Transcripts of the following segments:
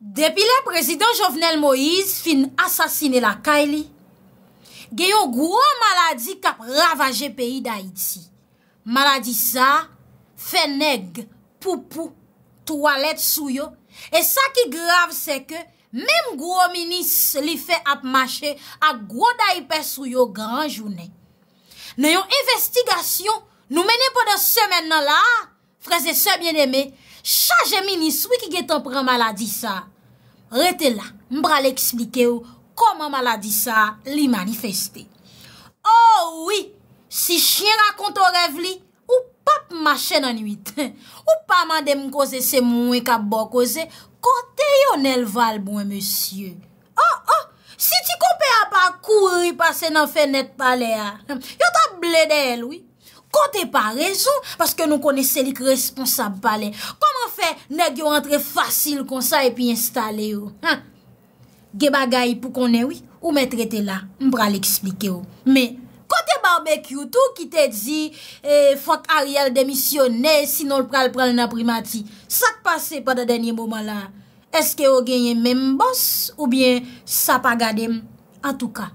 Depi la prezident Jovenel Moïse fin asasine la Kayli, geyon gwo maladi kap ravaje peyi da iti. Maladi sa, feneg, poupou, toalet souyo, e sa ki grav se ke, mem gwo minis li fe ap mache ak gwo da ipes souyo gran jounen. Neyon investigasyon nou mene poda semen nan la, freze se bien eme, Chaje minis, wik ki getan pran maladi sa? Rete la, mbra le eksplike ou, koman maladi sa li manifeste. Oh, ou wii, si chien rakon ton rev li, ou pap machen an wite. Ou pa mande mkose se mwen e kap bo kose, kote yon el val bon, monsye. Oh, oh, si ti kompe a pa kou yi pase nan fenet pale a, yon tap blede el wii. Kote pa rejou, paske nou kone selik responsab pale. Koman fe, nek yo antre fasil konsa epi installe yo. Ha! Ge bagay pou kone oui, ou mè trete la, mbra li eksplike yo. Me, kote barbek yotou ki te di, e, fwa k a rial demisyonè, sinon l pral pral na primati. Sa k pase pa da denye boman la. Eske yo genye mè mbos, ou bien sa pa gade m. An tou ka.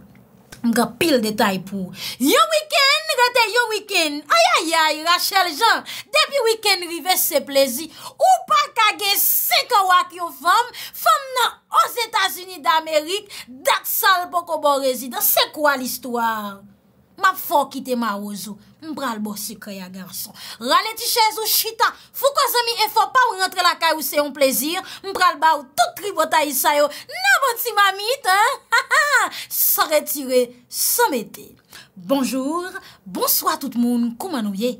Mga pil detay pou. Yo wiken, rete yo wiken. Ayayay, Rachel Jean, depi wiken rive se plezi. Ou pa kage se kawak yo fam, fam nan os Etats-Unis d'Amerik, dat sal poko bo rezida. Se kwa l'istwa? Ma fò ki te ma ouzou, mpral bo si kre ya garson. Rane ti chèz ou chita, fò kwa zemi e fò pa ou rentre la kaj ou se yon plezir, mpral ba ou tout tri botay sa yo, nan bon si ma mit, ha ha, sa retiwe, sa mette. Bonjour, bonsoi tout moun, kouman ou ye.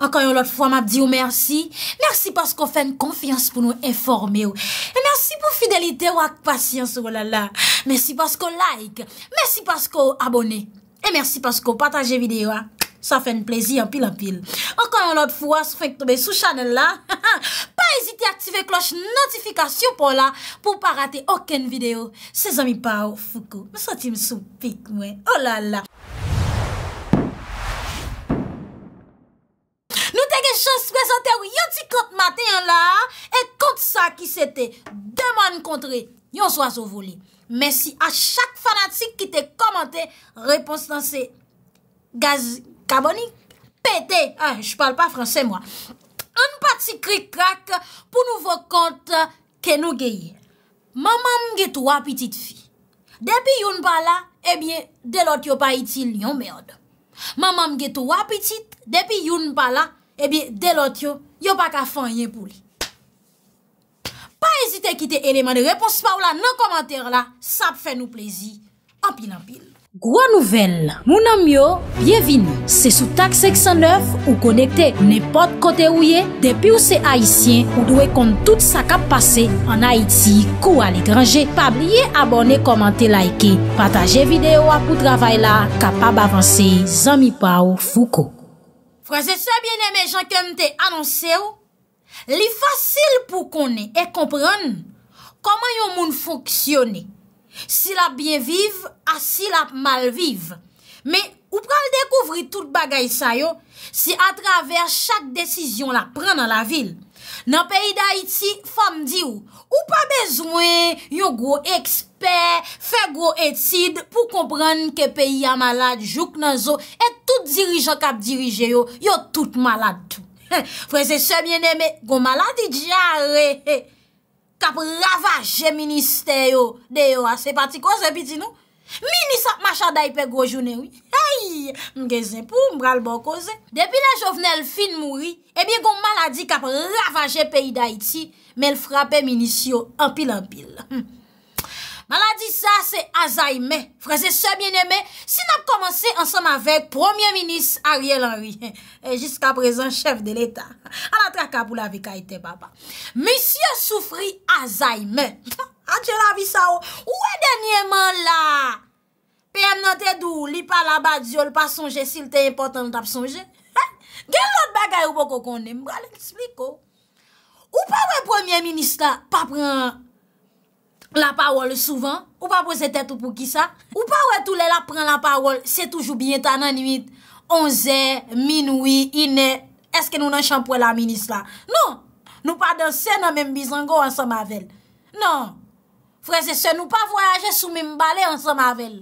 Akan yon lot fwa ma di ou mersi, mersi paskou fen konfians pou nou informe ou, e mersi pou fidelite ou ak pasyans ou lala, mersi paskou like, mersi paskou abone ou. E mersi pasko pataje videyo, sa fe nplezi anpil anpil. Okon yon lot fwa, soufen k tombe sou chanel la, pa ezite aktive kloche notifikasyon pou la pou pa rate oken videyo. Se zan mi pa ou fuko, me soti m sou pik mwen, olala. Oh nou te gen chans prezante ou yon ti kont maten la, e kont sa ki sete, deman kontre, yon swa sou voli. Mèsi a chak fanatik ki te komante, repons nan se gaz kabonik, pète, jpall pa franse mwa. An pati krik krak pou nou vok kont ke nou geye. Mamam ge tou apitit fi, depi yon eh bala, ebyen, delot yo pa itil yon mèrd. Mamam ge tou apitit, depi yon eh bala, ebyen, delot yo, yo pa ka fanyen pou li. pa ezite kite eneman de repons pa ou la nan komantèr la, sa ap fè nou plezi. Anpil anpil. Gwa nouvel, mounan myo, bienvin, se sou tak 609 ou konekte nepot kote ou ye, depi ou se Haitien, ou dwe kont tout sa kap pase, an Haiti, kou al ekranje, pa blye abone, komante, laike, pataje videyo ap ou travay la, kapab avanse, zami pa ou fouko. Frase se bieneme, jen kem te anonse ou, Li fasil pou konen e kompran Koman yon moun foksyone Si la bien vive a si la mal vive Me ou pral dekouvri tout bagay sa yo Si atraver chak desisyon la pren nan la vil Nan peyi da iti fam di ou Ou pa bezwen yo gwo eksper Fe gwo etid pou kompran ke peyi ya malad Jouk nan zo et tout dirijan kap dirije yo Yo tout malad tou Fwese se mwen eme, goun maladi di a re, kap ravaje minister yo de yo a ah. se pati koze biti nou. Minis ap macha day pe gojounen wii. Ay, mgezen pou mbral bon koze. Depi la jovnel fin mouri, e eh bie goun maladi kap ravaje peyi da iti, men frapen minister yo anpil anpil. Mala di sa se azaime, freze se bieneme, si nap komanse ansam avek premier minis Ariel Henry, jiska prezen chef de l'Etat. A la traka pou la vi kaite, papa. Misyen soufri azaime, a ah, dje la vi sa ou, ou e denye man la? Pem nan te dou, li pa la ba, di yo, li pa sonje, sil te importan, li tap sonje. Gen lot bagay ou pou koko ne, mbra le l'espliko. Oh. Ou pa ou e premier minis la, pa pran... La pawol souvan, ou pa pose tetou pou kisa. Ou pa wè tou lè la pren la pawol, se toujou bine ta nan nimit. Onze, minoui, inè, eske nou nan chanpouè la minis non. non. la. Non, nou pa dansè nan menm bizango an soma vel. Non, freze se nou pa voyaje sou menm bale an soma vel.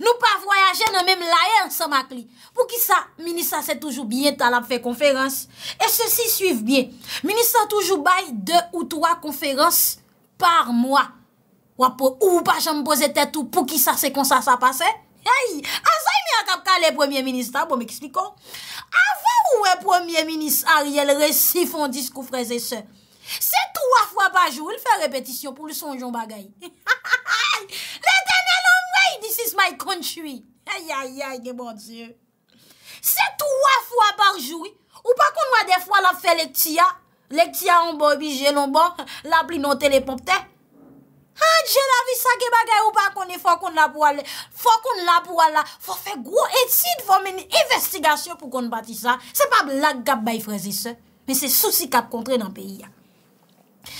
Nou pa voyaje nan menm laye an soma kli. Pou kisa, minisa se toujou bine ta la fe konferans. E se si suiv bien, minisa toujou baye de ou towa konferans... Par mwa, wapou ou pa janm pose tetou pou ki sa se konsa sa pase? Ay, a zay mi akap ka le premier ministar pou bon, me eksplikon. A vwa ou e premier ministar, yel resifon dis kou freze se. Se tou wapou apajou, l fe repetisyon pou l sonjon bagay. Le dene lomwey, disis may kontchoui. Ay, ay, ay, de bon dieu. Se tou wapou apajou, ou pa kon wade fwa la fele tia, Lèk ti an bon bi jè l'on bon, l'ap li nou tè lèpon ptè. Ha, jè la vi sa ke bagay ou pa koni fò kon l'ap wala, fò kon l'ap wala, fò fè gwo et si d'fò meni investigasyon pou kon bati sa. Se pa blag gap bay frezi se, men se souci kap kontre nan peyi ya.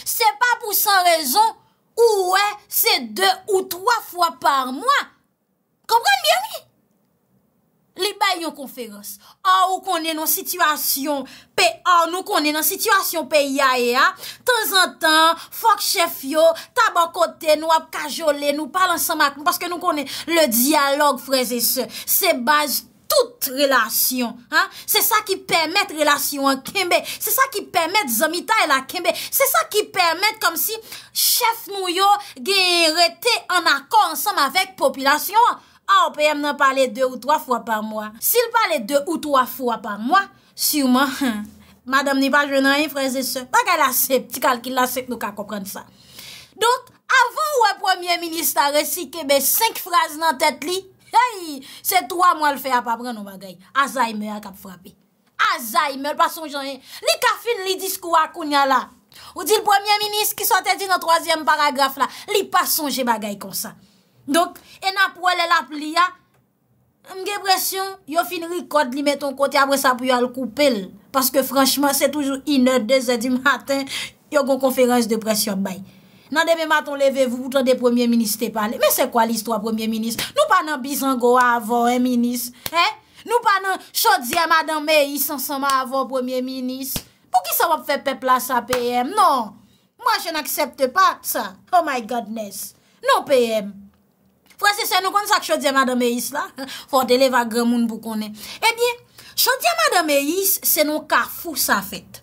Se pa pou san rezon, ou wè, se de ou troa fwa par mwa. Kompran bien mi? Li bay yon konferans. A ou konnen yon situasyon pe a, nou konnen yon situasyon pe ya e a, tan zan tan, fok chef yo, taban kote nou ap kajole, nou pal ansan mak nou, paske nou konnen le diyalog freze se, se base tout relasyon. Se sa ki permette relasyon an kembe, se sa ki permette zomita el a kembe, se sa ki permette kom si chef nou yo genye rete an akon ansan mavek populasyon an. a ah, ou pe yem nan pale de ou 3 fwa par mwa. Si l pale de ou 3 fwa par mwa, siwman, madame nipal jwen nan yon freze se, pa kè la se, pti kalkil la se, nou ka komprende sa. Don, avon ou wè premier ministre a resi kebe, 5 fraz nan tèt li, hey, se 3 mwa l fè a papren nou bagay, aza yme akap frape. Aza yme, l pa sonjanyen, li ka fin li diskou akoun ya la. Ou di l premier ministre ki sa tèt di nan 3e paragraf la, li pa sonjanyen bagay konsa. Donk, e na pou el el ap li ya Mge presyon Yo fin rikot li meton konti Abre sa pou yo al koupel Paske franchman se toujou iner 2 e di maten Yo gon konferans de presyon bay Nan debe maton levevou Boutan de premier ministre te pale Me se kwa l'histoire premier ministre Nou pa nan Bizango avon premier ministre Nou pa nan Chaudier, Madame Meïs Sansama avon premier ministre Pou ki sa wap fepe plasa PM Non, moi je n'aksepte pa Oh my godness Non PM Fwa se se nou kon sak Chodze Mada Meis la, fote leva gremoun pou konen. Eh Ebyen, Chodze Mada Meis se nou ka fousa fet.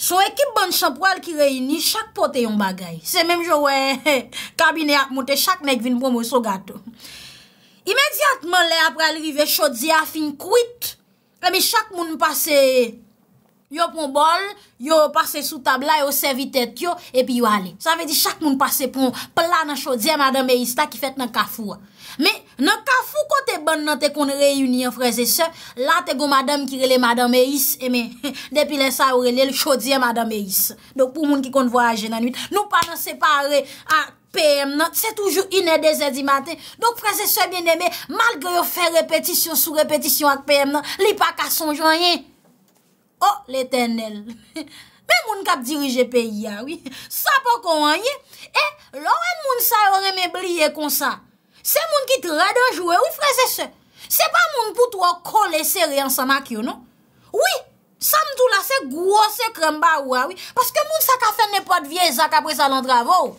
Sou ekip ban chapwal ki reyni, chak pote yon bagay. Se menm jou e, kabine ap moute chak mek vin pwomo sou gato. Imediatman le apra lrive Chodze a fin kwit, e eh mi chak moun pase... yo pon bol, yo pase sou tabla yo sevi tet yo, epi yo ale sa ve di chak moun pase pon pla nan chodye madame is, ta ki fet nan kafou me, nan kafou kote bon nan te kon reyuni an freze se la te go madame ki rele madame is eme, depi le sa ou rele chodye madame is, do pou moun ki kon voyaje nan nwit, nou pa nan separe ak PM nan, se toujou inè desè di matè, do freze se ben eme, malge yo fe repetisyon sou repetisyon ak PM nan, li pa kason jwanyen Oh l'Eternel, moun kap dirije pe ya, sa pa kon anye, e eh, loren moun sa yore non? me bliye konsa. Se moun ki tre de jwe, ou fre se se? Se pa moun pou tro kon leser yon samak yo, non? Ouye, sa mtou la se gwo se kremba, ouye, paske moun sa ka fene pat viezak apre sa lan dravo.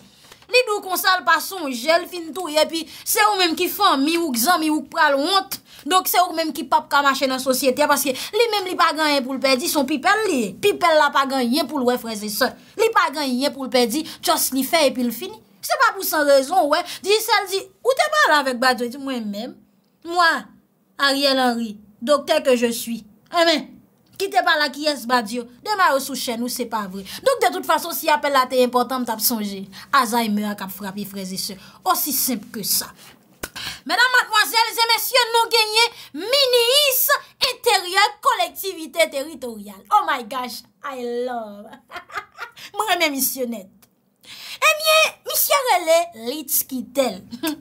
Li dou konsal pason, jel fin tou, e pi se ou menm ki fan, mi wouk zan, mi wouk pral, wont. Donk se ou mèm ki pop ka machè nan sosyete ya, paske li mèm li pa gan yè pou l'pe di, son pi pel li. Pi pel la pa gan yè pou lwen freze se. Li pa gan yè pou lwen pe di, chos li fè epil fini. Se pa pou san rezon, wè, di sel di, ou te pala avèk badyo? Mwen mèm, mwen, Ariel Henry, doktor ke je suis, mè, eh ki te pala ki yè s'badyo, dema yo sou chè nou, se pa vre. Donk de tout fason, si apel la te importan, m tap sonje, aza y mè a kap frapi freze se. Osi se Mèdam akvansèl, zè mèsyon nou genye Minis Interior, kolektivite teritorial Oh my gosh, I love Mwen remè misyonet Emyè, eh misyon relè Lit skitel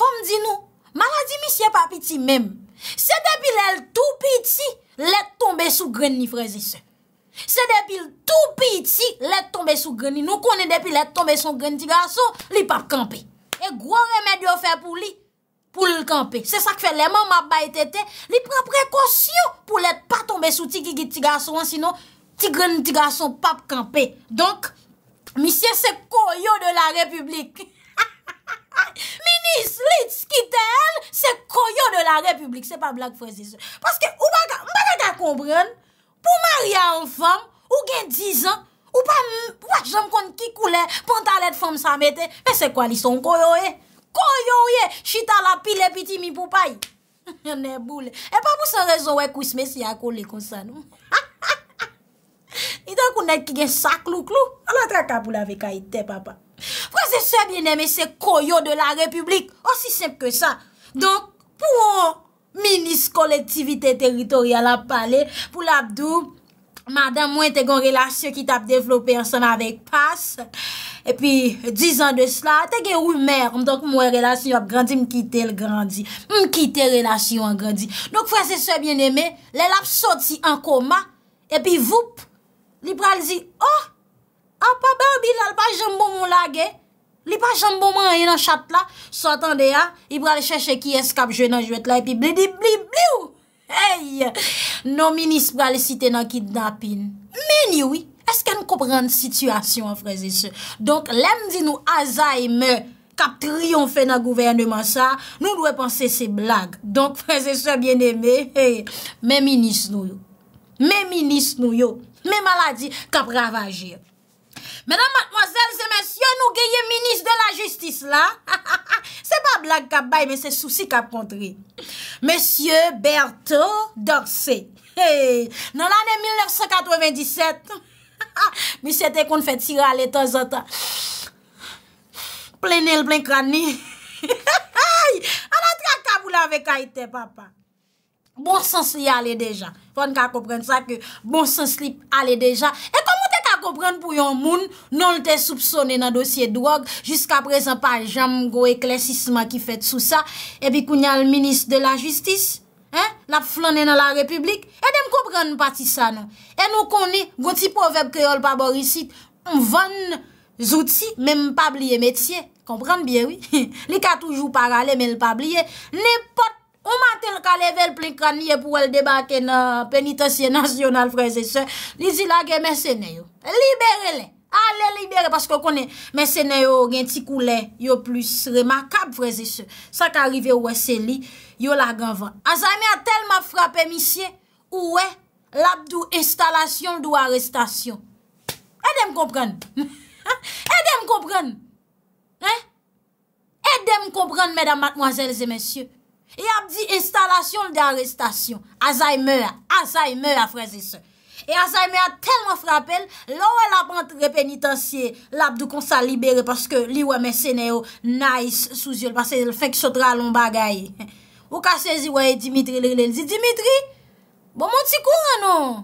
Fòm di nou, man la di misyon papiti Mèm, se depil el Tou piti, let tombe Sou gren ni frezi se Se depil tou piti, let tombe Sou gren ni nou konè depil et tombe Sou gren ti gaso, li pap kampe E gwa remè di yo fè pou li pou lèl kampe. Se sa kfe lèman map bay tete, lè pre prekosyon pou lèt pa tombe sou tigigit tiga son, sino tigren tiga son pap kampe. Donk, misye se koyo de la republik. Minis lits ki tèl, se koyo de la republik. Se pa blag fwese se. Paske mbaga komprèn, pou maryan an fam, ou gen dizan, ou pa mwajan kon kikou lè, pantalèt fam sa metè, se kwa lison koyo e? Koyo ye, chita la pi le piti mi pou paye. Ne boule. E pa pou sa rezon we kousme si a koule kon sa nou. I don kon net ki gen sak lou klou. A la traka pou la vekayite, papa. Frase se bieneme se koyo de la republik. Osi semp ke sa. Don, pou an, minis kolektivite teritorial ap pale, pou la abdoum, Mada mwen te kon relasyon ki tap devlopè an son avèk pas, epi di zan de slà, te gen ou mèr, mdank mwen relasyon ap grandi mkite l grandi, mkite relasyon grandi. Donk fwa se sè bienemè, lèl ap soti an koma, epi voup, li pral zi, oh, ap ah, pa be obi lal pa jambou moun lagè, li pa jambou moun ayè nan chap la, sotan de ya, li pral chèche ki eskap jwè nan jwèt la, epi blibli blibli ou, Eyy, nou minis pral siten an ki dapin. Men yoi, eske nou koprande situasyon an freze se. Donk lem di nou aza e me kap triyonfe nan gouvernement sa, nou lwe panse se blag. Donk freze se, bien eme, men minis nou yo. Men minis nou yo. Men maladi kap ravajye yo. Menan matmozèl, se mensyon nou geye minis de la jistis la. Se pa blag ka bay, men se souci ka pontri. Mèsyon Berthoud Dorcé. Nan l'anè 1997, mi sète kon fè tira lè ton zotan. Plènel plèn kranè. An an trak ka boulan vek a itè, papa. Bon sens li alè dejan. Fòn ka kompren sa ke bon sens li alè dejan. E komote kompren pou yon moun nan lte soupsonen nan dosye drog, jiska prezen pa jam go eklesisman ki fet sou sa, ebi kounya l minis de la jistis, la flanen nan la republik, e dem kompren pati sa nan, e nou koni gouti poveb kreol pa borisit, m ven zouti, men m pabliye metye, kompren bien oui, li ka toujou parale men l pabliye, nepot, Oman tel ka leve l plink kaniye pou el debake nan penitansye nasyonal freze se, li zi lage mersene yo. Libere le. Ale libere, pasko konen mersene yo gen ti kou le, yo plus remakab freze se. Sa ka arrive ouwe se li, yo lage anvan. Azami a tel ma frape misye, ouwe, labdou instalasyon dou arrestasyon. E dem kompran. E dem kompran. E dem kompran, medan matmoazelze mensyo. E ap di instalasyon l de arrestasyon. Azae mè a, azae mè a freze se. E azae mè a telman frapel, lò wè la pante repenitansye, l ap di konsa libere, paske li wè mè sène yo, nays souzyol, paske l fèk sotra l an bagaye. Ou kase zi wè e Dimitri lè lè, l di Dimitri, bon mè ti kou anon?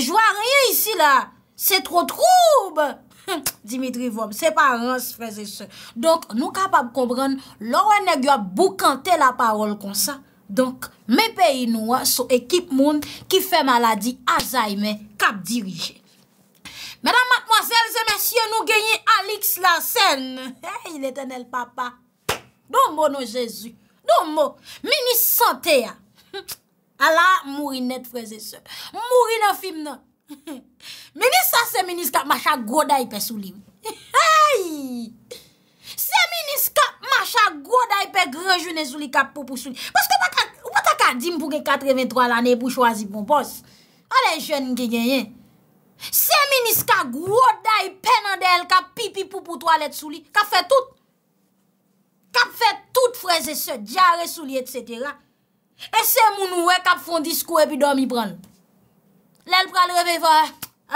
Jwa rè yè isi la, se tro troub! Mè! Hmm, Dimitri Vom, se parans, freze se. Donk nou kapab kombran, lorè nè gyo boukante la parol kon sa. Donk, mè peyi nou, sou ekip moun ki fè maladi azaime kap dirije. Mèdam matmoazèl, zè mèsyen nou genye Alix Lassen. He, il eten el papa. Donk mò nou Jezu. Donk mò. Minis sante ya. Hmm, Ala, mouri net freze se. Mouri nan film nan. Meni sa se menis ka macha groday pe sou li. Hai! Se menis ka macha groday pe gren jounen sou li kap popou sou li. Poske wata ka dim pou gen 83 lane pou chwazi pompos. Ale jounen ke genyen. Se menis ka groday penan del kap pipi popou toalet sou li. Kap fe tout. Kap fe tout freze se diare sou li et cetera. E se moun ouwe kap fon diskwe pi domi pran pou. Lèl pral revèvè, eh?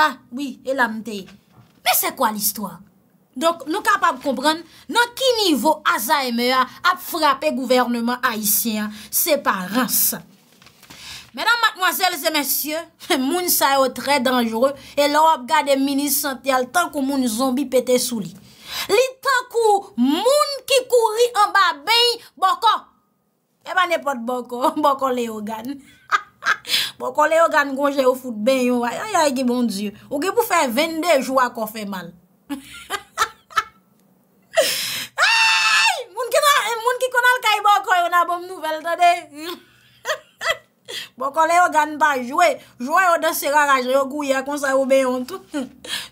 ah, oui, el amdè. Mè sè kwa l'histoire? Donk nou kapab komprenn nan ki nivou aza e mè a ap frapè gouvernement Haitien, sepa ran sè. Mè nan matmoazèl zè mèsyè, moun sa yo trè dangjore, e lò ap gade mini santial tan kou moun zombi pète sou li. Li tan kou moun ki kouri an e ba beyi bokon. Emane pot bokon, bokon le ogane. Poko bon, le yo gane konje yo foute ben yon waj Ayayi ki bon diyo Ou ge pou fè vende jwa kon fè mal Moun ki kon al kaj bokoy Yo nan bom nouvel Poko bon, le yo gane pa jwe Jwe yo dan se gara Jwe yo gouye kon sa yo ben yon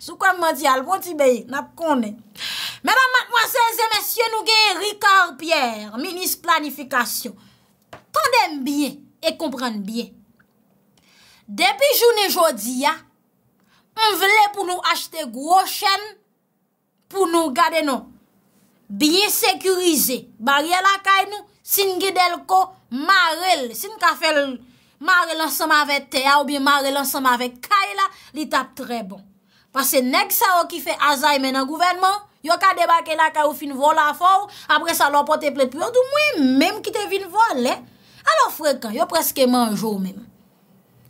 Sou kon menti al konti beye Nap kon ne Meran mat mwase zemesye nou gen Rikard Pierre, Minis Planifikasyon Tandem biye E kompren biye Depi jouni jodi ya, on vle pou nou achete gwo chen pou nou gade nou. Biye sekurize. Bariye la kay nou, sin gidel ko, marele. Sin ka fele, marele ansama ve te ya, ou biye marele ansama ve kay la, li tap tre bon. Pase neg sa yo ki fe azae men an gouvenman, yo ka debake la kay ou fin vola faw, apre sa lopote ple pyo, dou mwen menm ki te vin volen. Eh? Alo frekan, yo preske menjou menm.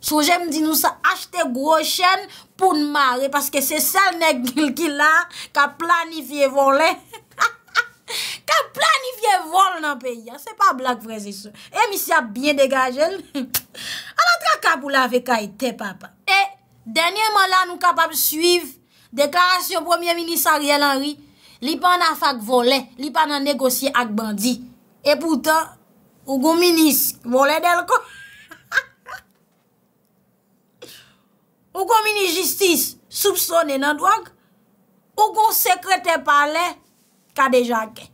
So jèm di nou sa achte gro chèn pou n'mare paske se sel nek nil ki la ka planifiye volen. Ka planifiye volen nan peyi. Se pa blak vrezi sou. Emi eh, si ap bien degajen. Anan tra kap ou la vekay te papa. E, eh, denyèman la nou kapap suiv dekarasyon premier minisariel anri li pa nan fag volen, li pa nan negosye ak bandi. E poutan, ou goun minis volen del kon Ou kon mini-jistis soubstone nan drok, ou kon sekrete pale, ka deja ke.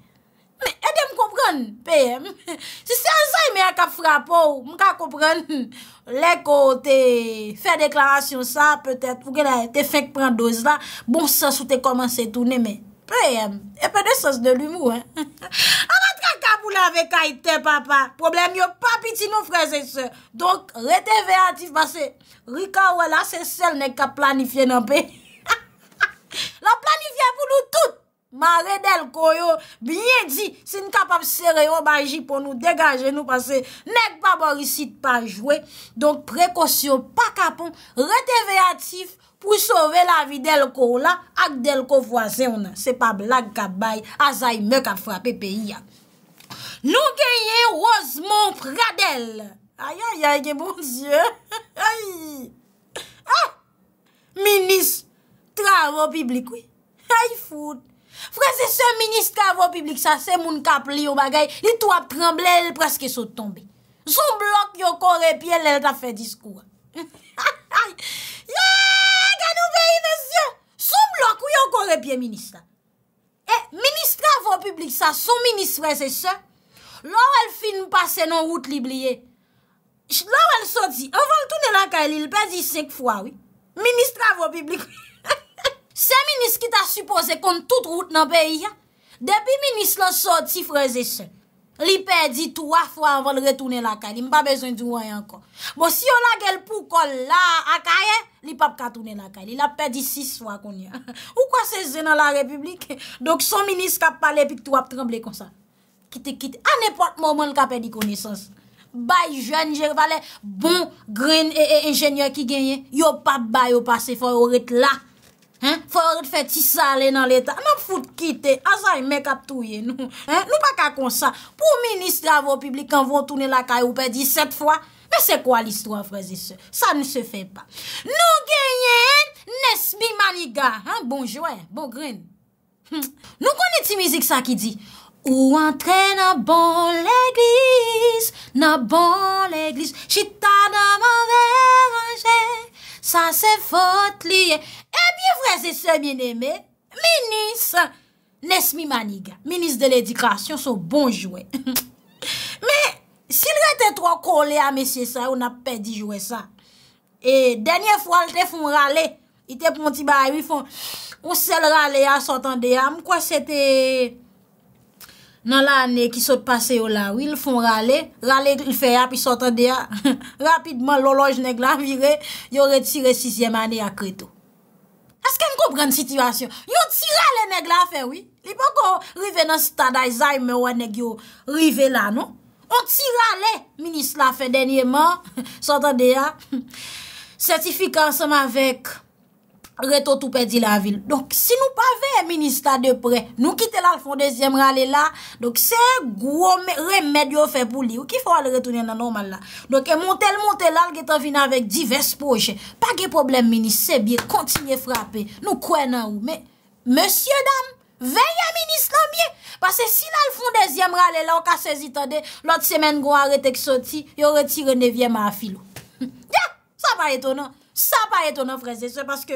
E de m kopron, pe, se se an zay me a ka frapou, m ka kopron, lè ko te fè deklarasyon sa, pe te fèk pran doz la, bon sa sou te komanse tou, ne men. Pè, epè e de sos de l'humour, hein. Amat ka kabou la vek a ite, papa. Problem yo papi ti nou freze se. Donk, rete vey atif pase. Rika wala se sel nek ka planifye nanpe. La planifye pou nou tout. Ma re del koyo, bie di. Se n kapap sere yo baji pou nou degaje nou pase. Nek pa borisi te pa jwe. Donk, prekosyon pa kapon. Rete vey atif. pou sove la vi del ko la ak del ko fwase ona. Se pa blag ka bay, a zay mèk a fwapè pe yak. Nou genyen Rosemont Pradel. Ayo, ayo, ayo, bonzyon. Ayo. Ah! Ministre avon publik we. Ayo fout. Frase se ministre avon publik sa, se moun kapli yo bagay, li tou ap tremble, el praske sou tombe. Jou blok yo kore, pi el, el ta fè diskou. Ha, ha, ha, yo! Soun blok ou yon kon repye minis la? E, minis travo publik sa, soun minis freze se, lor el fin pase nou route li bliye. Lor el soti, avan toune lanka li, l pa di 5 fwa, oui. Minis travo publik. Se minis ki ta suppose kon tout route nan peyi ya, debi minis la soti freze se. Li pedi 3 fwa avon retounen lakay li, mba bezon di woy ankon. Bon, si yon la gel pou kol la akayen, li pap katounen lakay li. La pedi 6 fwa kon ya. Ou kwa se zè nan la republik? Dok son minis kap pale, pik tou ap tremble kon sa. Kitè kitè, an nepot momen kap pedi kounesans. Bay jen, jen valè, bon, green, e, e, enjenye ki genyen, yo pap bay, yo pa se fwa, yo ret laf. Fote fè ti sale nan l'Etat Nan foute kite, aza ah, yi mek ap touye nou Nou pa kakon sa Pou ministre avon publik kan vou tounen la kaye ou pe di set fwa Mè se kwa l'istwa frezi se Sa nou se fè pa Nou genyen Nesbi Maniga Bonjouè, bon grin Nou konye ti mizik sa ki di Ou antre nan bon l'Eglise Nan bon l'Eglise Chita nan man veranje San se fote liye. E biye vre se se mien eme, menis, nes mi maniga, menis de l'edikasyon so bon jwe. Me, si lre te tro kole a mesye sa, ou na pe di jwe sa. E denye fwa lte fon rale, ite pon ti baye mi fon, ou sel rale a sotan deyam, kwa se te... Nan la ane ki sot pase yo la, wil fon rale, rale yon fè ya, pi sotan de ya, rapidman loloj neg la vire, yon retire sixyèm ane ya kretou. Aske n koubre ane sityasyon? Yon tirale neg la fè, wil? Li pou kon rive nan stada yon zaym, wan neg yo rive la, nou? On tirale, minis la fè denye man, sotan de ya. Sertifikansèm avèk. reto tou pedi la vil. Donk, si nou pa veye minist a depre, nou kite la l fon dezyem rale la, donk, se e gwo remed yo fe pou li, ou ki fwa le retounen nan normal la. Donk, e montel-montel la, l geto vina vek divers poche. Pa ge probleme, minis, se bie, kontinye frape, nou kwen nan ou. Men, monsye dam, veye, minis, lan bie. Pase si la l fon dezyem rale la, ou ka sezitande, lot semen gwa rete ksoti, yo reti renevye ma filo. Dja! Sa pa etonan, sa pa etonan frese, se paske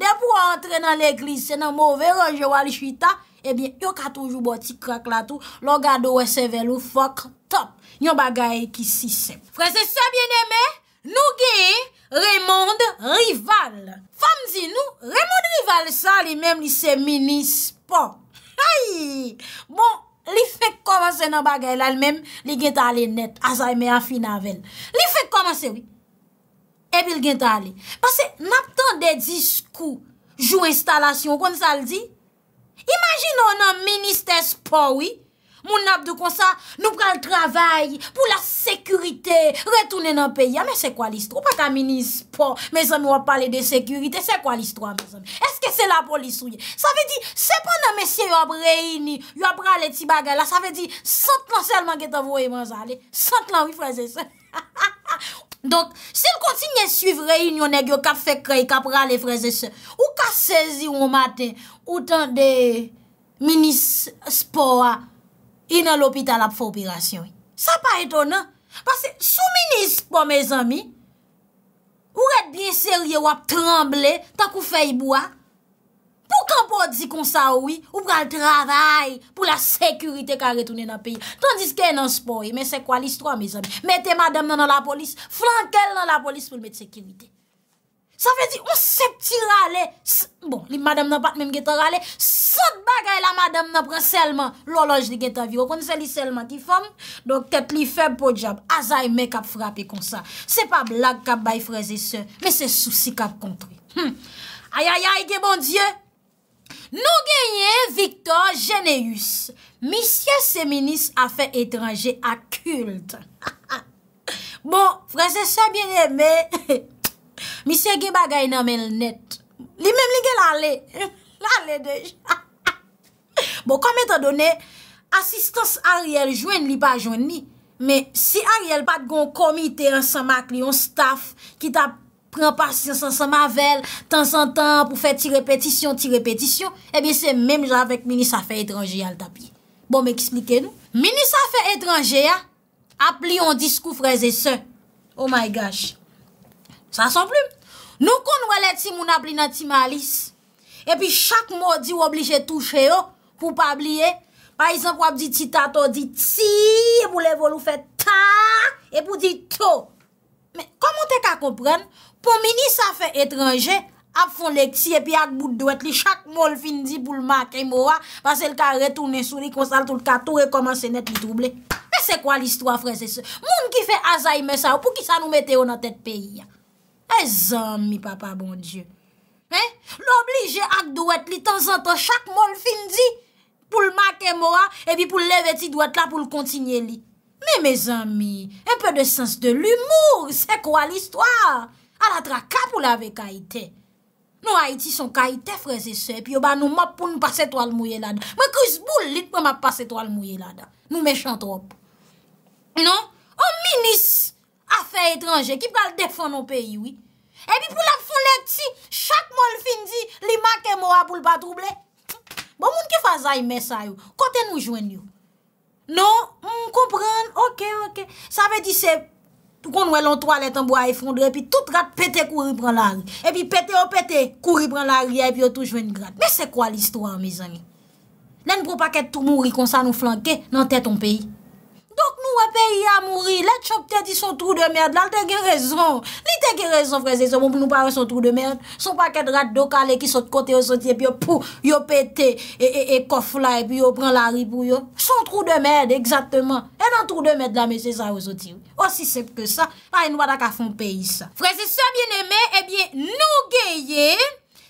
depo a entre nan l'eklise se nan mouve ronjewa li chwita, ebyen eh yo ka toujou boti krak la tou, lo gado we se velou, oh, fok, top, yon bagay ki sisep. Frese, se bieneme, nou gey, Raymond Rival. Fam zi nou, Raymond Rival san li menm li se mini-spo. Bon, li fek komanse nan bagay la li menm, li geta alenet, aza yme a fina ven. Li fek komanse, oui. e bil gen ta ale. Pase, nap tan de diskou, jou instalasyon, kon sa l di? Imagin nou nan minister sport, oui? Moun nap de kon sa, nou pran l travay, pou la sekurite, retounen nan peyi. Ame, se kwa listro? Ou pa ta minister sport, mezan nou ap pale de sekurite, se kwa listro, amezan? Eske se la polisouye? Sa ve di, se pan nan mesye yo ap reyini, yo ap prale ti bagay la, sa ve di, sant lan selman geta vouye, man sa ale. Sant lan, oui, fran, se se. Ou, Donk, se l kontinye suiv reynyon e gyo kap fe krey, kap rale freze se, ou ka sezi ou maten, ou tan de minis spo a inan l'opital ap fopirasyon. Sa pa etonan, pas se sou minis po me zami, ou et biye serye wap tremble tak ou fey bo a. Ou kanpon di kon sa oui, ou pral travay pou la sekurite ka retounen na peyi. Tandis ke nan spoye, men se kwalis to a me zami. Mete madam nan la polis, flankel nan la polis pou l met sekurite. Sa fe di, on se pti rale. Bon, li madam nan pat menm geta rale. Sot bagay la madam nan pren selman loloj li geta vi. O kon se li selman ki fom. Don ket li feb pou di jab. Aza yi men kap frape kon sa. Se pa blag kap bay freze se. Men se souci kap kontre. Aya ya yi ke bon diyo. Nou genye Victor Geneus, misye seminis afe etranje akult. Bon, franse se bien eme, misye ge bagay nan men l net. Li mem li gen l ale, l ale de j. Bon, kom etadone, asistans Ariel jwen li pa jwen ni. Men, si Ariel bat gwen komite ansan mak li yon staff ki ta pwede, kran pasyen san mavel, tan san tan, pou fè ti repetisyon, ti repetisyon, e bè se mèm javèk mini sa fè etranjè ya l tapye. Bon, mèk isplike nou. Mini sa fè etranjè ya, ap li yon diskou freze se. Oh my gosh! Sa san pli. Nou kon wè lè ti moun ap li nan ti malis. E pi chak mò di wò bli jè touche yo, oh, pou pa bli e. Par isan wò ap di ti ta to, di ti, e pou le volou fè ta, e pou di to. Mè, komon te ka komprenn, Pon mini sa fe etranje, ap fon lek si e pi ak bout dwet li, chak mol fin di pou l mak e mo a, pas el ka retounen sou li, konsal tout ka tou re komanse net li drouble. E se kwa l istwa fre se se? Moun ki fe aza ime sa ou pou ki sa nou mette ou nan tet peyi? E zanmi papa bon dieu. Eh, l oblige ak dwet li tan santan chak mol fin di pou l mak e mo a, e pi pou l lev eti dwet la pou l kontinye li. Me me zanmi, e pe de sens de l humour, se kwa l istwa? ala tra ka pou la vek Haiti. Nou Haiti son Kaiti freze se, epi yo ba nou map pou nou pas etwal mouye lada. Mwen kriz boulit pou map pas etwal mouye lada. Nou mechantrop. Non? O minis afe etranje ki pal defon nou peyiwi. Epi pou la folet si, chak mol fin di, li mak e mou apoul patrouble. Bo moun ki fazay mesayou, kote nou jwen yo. Non? Non, mm, moun komprende. Ok, ok. Sa ve di se... Tou kon nou el an toal etan bo a efondre epi tout rat pete kouri pran lari epi pete o pete kouri pran lari epi yo toujwen grat. Mè se kwa l istwa an mè zang? Nèn pou pa ket tou mouri kon sa nou flanke nan tè ton peyi? Donk nou wè peyi a mouri, lè tchop tè di son trou de mèd, lal tè ki rezon. Li tè ki rezon, freze se, moun pou nou pa wè son trou de mèd. Son pakè drat do kalè ki sot kote yo soti, epi yo pou, yo pète, e, e, e, e, kofla, epi yo pran la ribou yo. Son trou de mèd, egzatman. E nan trou de mèd la mèd se sa yo soti. Osisèp ke sa, a yon wadak a fon peyi sa. Freze se, bienemè, epi eh nou geye...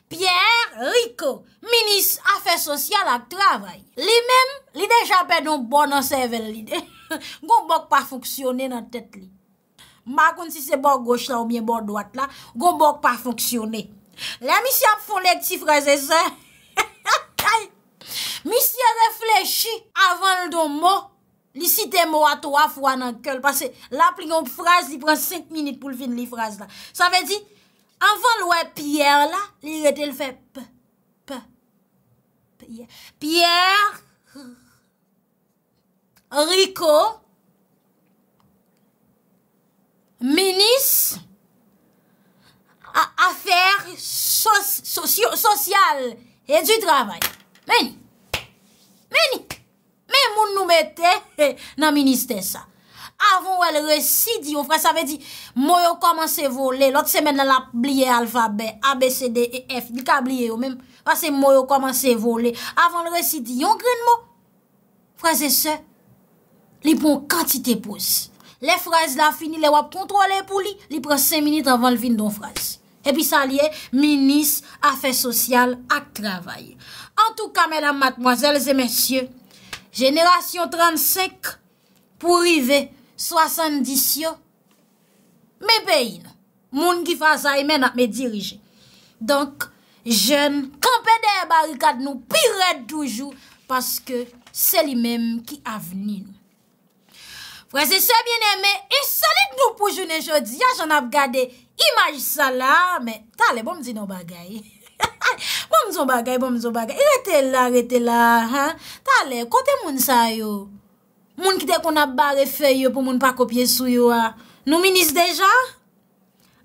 Pierre Rico, Minis Afèr Sosyal ak Travèl. Li mèm, li dejan pe nou bon ansevel li de. Gou bok pa foksyonè nan tèt li. Ma kon si se bok goch la ou miye bok doat la, Gou bok pa foksyonè. La mi si ap fon lèk ti fraze zè. Mi si a reflechi avan lè don mo, li site mo a to a fwa nan kèl. Pase la pli yon fraz li pren 5 minit pou l fin li fraz la. Sa fè di? Afan lwè Pierre la, li yè del fè, pè, pè, pè, Pierre, Riko, menis a fèr sosyal e di travay. Meni, meni, meni moun noumète nan meniste sa. avon wè l residi yon frase avè di, mò yon komanse volè, lòt semen nan la bliè alfabet, A, B, C, D, E, F, li ka bliè yon men, vase mò yon komanse volè, avon l residi yon gren mò, frase se, li pon kantite pouzi. Le frase la fini, le wap kontrole pou li, li pron semenit avon l vin don frase. E pi sa liè, minis, afè sosyal, ak travay. An tou ka menam matmoazèl zè mensyè, jenèrasyon 35, pou rivey, Swasan disyo Me pe yon Moun ki fasa yon e men ak me dirije Donk jen Kampen de barikad nou piret toujou Paske seli men Ki avenin Fwese se bien eme E salit nou poujou ne jodi Yon ap gade imaj sa la Me tale bom zinon bagay Bom zon bagay Retela retela Tale kote moun sayo Moun kite kon ap bare fey yo pou moun pa kopye sou yo a. Nou minis deja?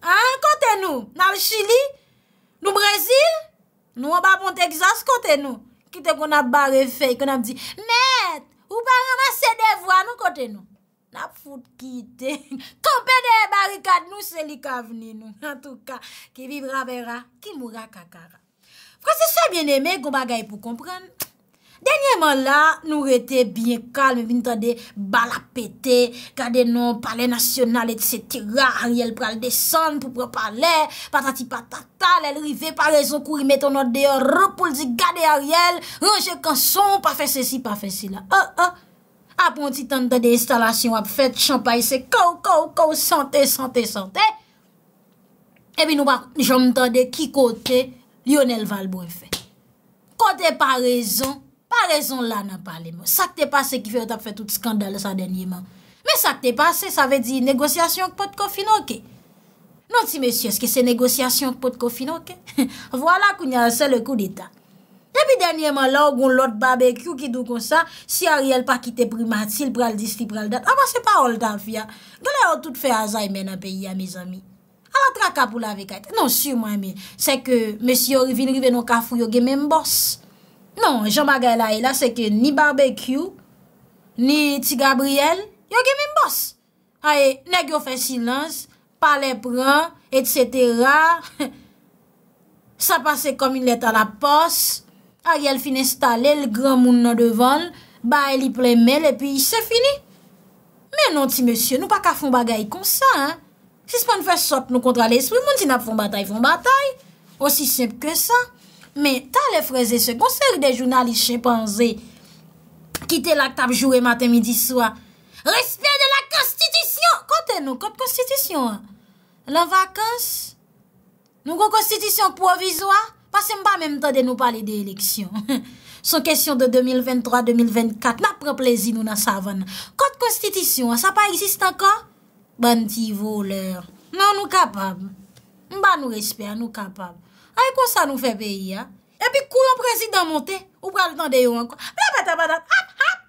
Ha? Kote nou? Nal Chili? Nou Brazil? Nou wap ap monte exas kote nou? Kite kon ap bare fey, kon ap di, Met, ou pa rama sede vwa nou kote nou? Nap foute ki iten. Kompe de barikad nou seli kavnen nou. En tout ka, ki vibra vera, ki mura kakara. Fransese sou bien eme, goma gay pou komprende. Denye man la, nou rete bien kalme, vini tande bala pete, kade nou pale nasyonal, et se tira, a riel pral desan, pou pral pale, patati patata, lèl rive, pa rezon kou rimet anot deyo, repoul di gade a riel, reje konson, pa fe se si, pa fe si la, apon ti tande tande instalasyon, ap fet, champay se kou, kou, kou, sante, sante, sante, e vini nou pa jom tande ki kote, Lionel Valbo e fe. Kote pa rezon, Pa rezon la nan pale mo. Sa kte pase ki fe yo tap fe tout skandal sa denye man. Me sa kte pase, sa ve di negosyasyon k pot kofi non ke. Non ti mesye, eske se negosyasyon k pot kofi non ke? Vwala kou nye anse le kou ditak. Ebi denye man la, ou goun lot babekyou ki dou konsa, si a riel pa kite primatil, pral disli, pral dat, ama se pa ol ta fia. Gwene yo tout fe aza imen apeyi ya, me zami? A la tra kap ou la vekate? Non, si ou mwen mi, se ke mesye yo vinrive nou kafou yo gen men mbos. Non, jan bagay la e la se ke ni barbekyou, ni ti Gabriel, yo gen men boss. A e, nek yo fè silans, pale pran, et cetera. Sa pase kom in leta la pos. A e, el fin installe, l gran moun nan devan, ba e li ple mel, e pi se fini. Men non ti, monsye, nou pa ka fon bagay kon sa, hein. Si se pon fè sot nou kontra l'esprit, moun ti nap fon batay, fon batay. Osi semp ke sa. Men, ta le freze se konser de jounalise che panze. Kite l'aktab jou e maten midi swa. Respe de la konstitisyon. Kote nou, kote konstitisyon. La vakans. Nou kon konstitisyon provizwa. Pase mba menm tade nou pale de eleksyon. Son kesyon de 2023-2024. Na preplezi nou na savan. Kote konstitisyon. Sa pa exist anka. Banti vouler. Nan nou kapab. Mba nou respe a nou kapab. Ay kon sa nou fe peyi, ha? E pi kou yon prezidant monte? Ou pral tan deyo ankon? Mla pata pata, ap, ap!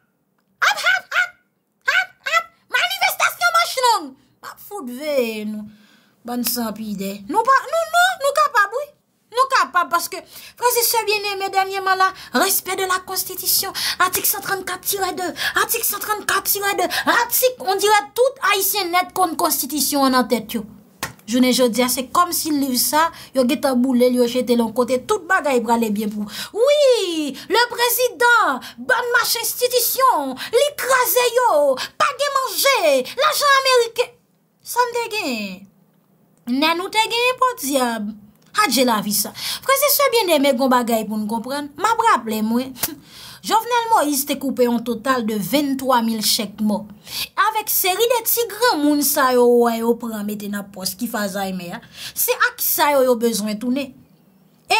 Ap, ap, ap! Ap, ap! Mani vestasyon manch nou! Pa foute vey nou. Ban san pi dey. Nou pa, nou, nou, nou kapab, ouy? Nou kapab, paske prezidant se biene, medenye man la, respet de la konstitisyon. Atik 134-2, atik 134-2, atik, on dire tout haisyen net kon konstitisyon an an tete yo. Jounen je diya, se kom si li vi sa, yo geta boule, yo chete lon kote, tout bagay prale biye pou. Oui, le prezident, banmache institisyon, likraze yo, page manje, lachan amerike... San de gen, nan ou te gen yon pot diyab. Hadje la vi sa. Prese se bien deme kon bagay pou nou kompren, mabraple mwen. Jovenel Moïse te koupe en total de 23.000 chèk mò. Avèk seri de tigre moun sa yo wè yo pramete na pos ki fazay mè. Ah. Se ak sa yo yo bezwen toune. E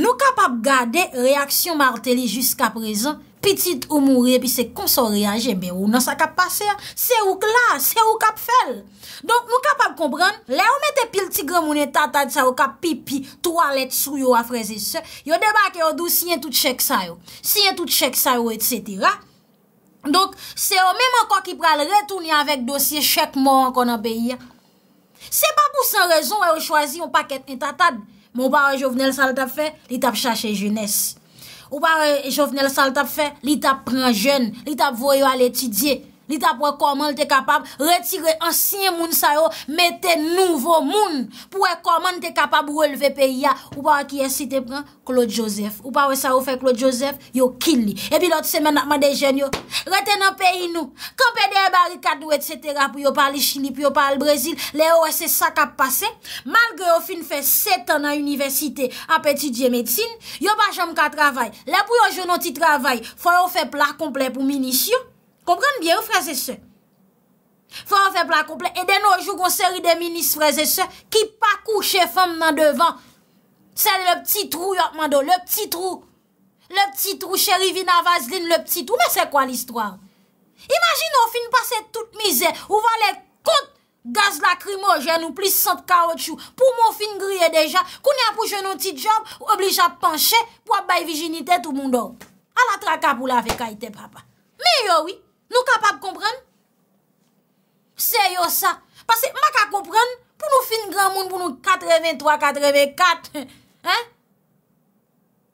nou kapap gade reaksyon marteli jusqu'a prezant Pitit ou mounre, pi se konson reage, be ou nan sa kap pase, se ou kla, se ou kap fel. Donk nou kapap kompran, le ou mette pil tigre mounen tatad, sa ou kap pipi, toalet, souyo, afreze, se, yo debak yo dou siyen tout chek sa yo, siyen tout chek sa yo, et cetera. Donk se ou menman kwa ki pral retouni avèk dosye chek moun konan beya. Se pa pou san rezon, yo chwazi yon paket ni tatad, moun ba wajovnel sa l tap fe, li tap chache jounesse. Ou pa e eh, jovnel sal tap fe, li tap pran jen, li tap voyo al etidye. li tap wè koman l te kapab retire ansyen moun sa yo, mette nouvo moun, pou wè koman l te kapab wèleve pe ya, ou pa wè ki esite pran, Claude Joseph, ou pa wè sa yo fè Claude Joseph, yo kill li, epi lot semen akma dejen yo, reten an pe inou, kompe de e barikat wè et cetera, pou yo pali Chili, pou yo pali Brazil, le yo wè se sakap pase, malge yo fin fè setan an universite, apè ti diye medsine, yo pa jom ka travay, le pou yo joun an ti travay, fò yo fè plak komple pou mini si yo, Komprende byen ou fraze se? Fwa an fepla komple. E den nou jou kon seri de minis fraze se ki pa kouche fèm nan devan. Se le pti trou yot mando. Le pti trou. Le pti trou chèri vina vazlin. Le pti trou. Men se kwa l'histoire? Imagine ou fin pase tout mizè. Ou van le kont gaz lakrimojen ou plis sante kaotchou. Pou moun fin griye deja. Koun ya pouche nou tit job. Oblige a panche pou ap bay vijinite tout moun do. A la traka pou la fekai te papa. Men yo wii. Nou kapap kompren? Seryo sa. Pase, maka kompren, pou nou fin gran moun pou nou 83-84. He?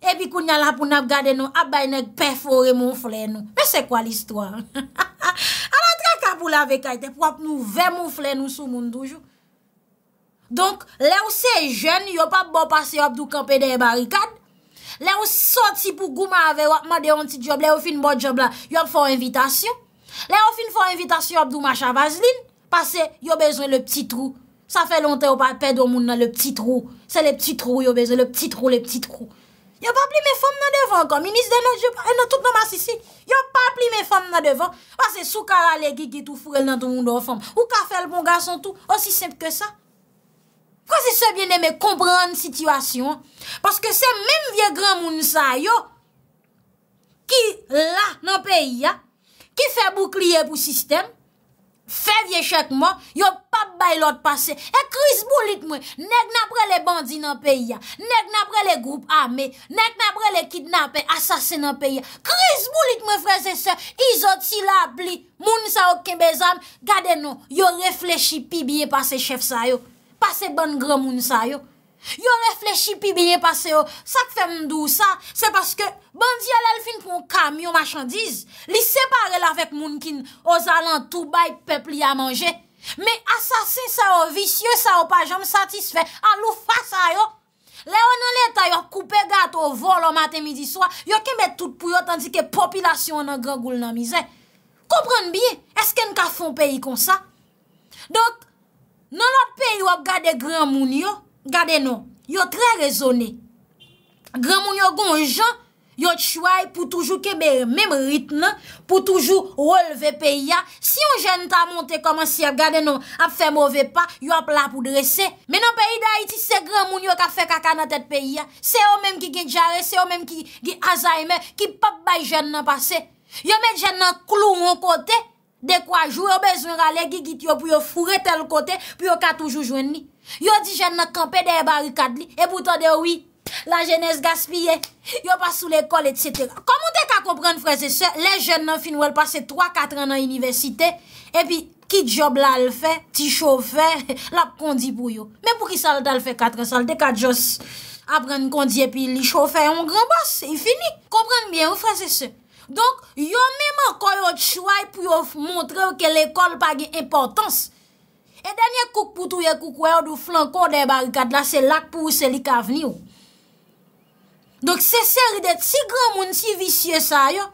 E bi kou nyalap pou nap gade nou, abay nek perfore moun fle nou. Me se kwa l'istwa? A la traka pou la vekaj, tep wap nou ve moun fle nou sou moun toujou. Donk, le ou se jen, yop ap bo pase yop du kampe de barikad. Le ou soti pou gouma ave, wap ma de yon tit job, le ou fin bo job la, yop fon invitasyon. Lè ou fin fò invitasyon Abdou Macha Vazlin, pa se yo bezon lè pti trou. Sa fè lontè ou pa pèd ou moun nan lè pti trou. Se lè pti trou yo bezon, lè pti trou, lè pti trou. Yo pa pli mè fòm nan devan kan, minis de eh, nan tout nan ma sisi. Yo pa pli mè fòm nan devan, pa se sou ka la legi ki tou furel nan tou moun nan fòm. Ou ka fèl bon gason tout, osi semp ke sa. Kwa se se biene me kompran an situasyon? Paske se men vie gran moun sa yo, ki la nan peyi ya, Ki fè boukliye pou sistem, fè vie chèk mò, yo pap bay lòt pase. E kriz boulit mè, nek napre le bandi nan peyi ya, nek napre le groupe amè, nek napre le kidnapè, asasè nan peyi ya. Kriz boulit mè frezè sè, izot si la pli, moun sa okè bezan, gade nou, yo reflechi pi biye pase chef sa yo, pase ban grò moun sa yo. Yo reflechi pi biye pase yo Sak fe mdou sa Se paske bandi al el fin pou kamyon machandiz Li separe la vek moun kin Ozalan tou bay pepli a manje Me asasin sa yo visye Sa yo pa jom satisfe A lou fasa yo Le yo nan leta yo koupe gato O volo maten midi swa Yo keme tout pou yo Tandike popilasyon nan gran goul nan mizè Koupran biye Eske nka fon peyi kon sa Donk nan lot peyi yo gade gran moun yo Gade nou, yo tre rezone. Gran moun yo goun jan, yo chouay pou toujou kebe mèm rit nan, pou toujou releve pe ya. Si yon jen ta monte koman si ap gade nou, ap fe mouve pa, yo ap la pou dresse. Menon pe yi da iti, se gran moun yo ka fe kaka nan tet pe ya. Se yo mèm ki ge jare, se yo mèm ki ge azaime, ki pap bay jen nan pase. Yo met jen nan klou moun kote, dekwa jou yo bezon rale, ki git yo pou yo fure tel kote, pou yo ka toujou jwen ni. Yo di jen nan kampe de e barikad li, e bouton de oui, la jenese gaspye, yo pa sou l'ekol et setera. Komon de ka kompren fwese se, le jen nan fin wèl pase 3-4 an nan universite, epi ki job la l fè, ti chow fè, la kondi pou yo. Men pou ki sal da l fè 4 an sal, de ka jos apren kondi epi li chow fè, yon gran bas, yon fini. Kompran mwen fwese se. Donk, yo mèman koyo chway pou yo montre yo ke l ekol pa gen importans, E denye kouk pou touye kouk wè yo dou flankon den barikad la, se lak pou ou se li ka veni yo. Donk se seri de ti gran moun ti visye sa yo,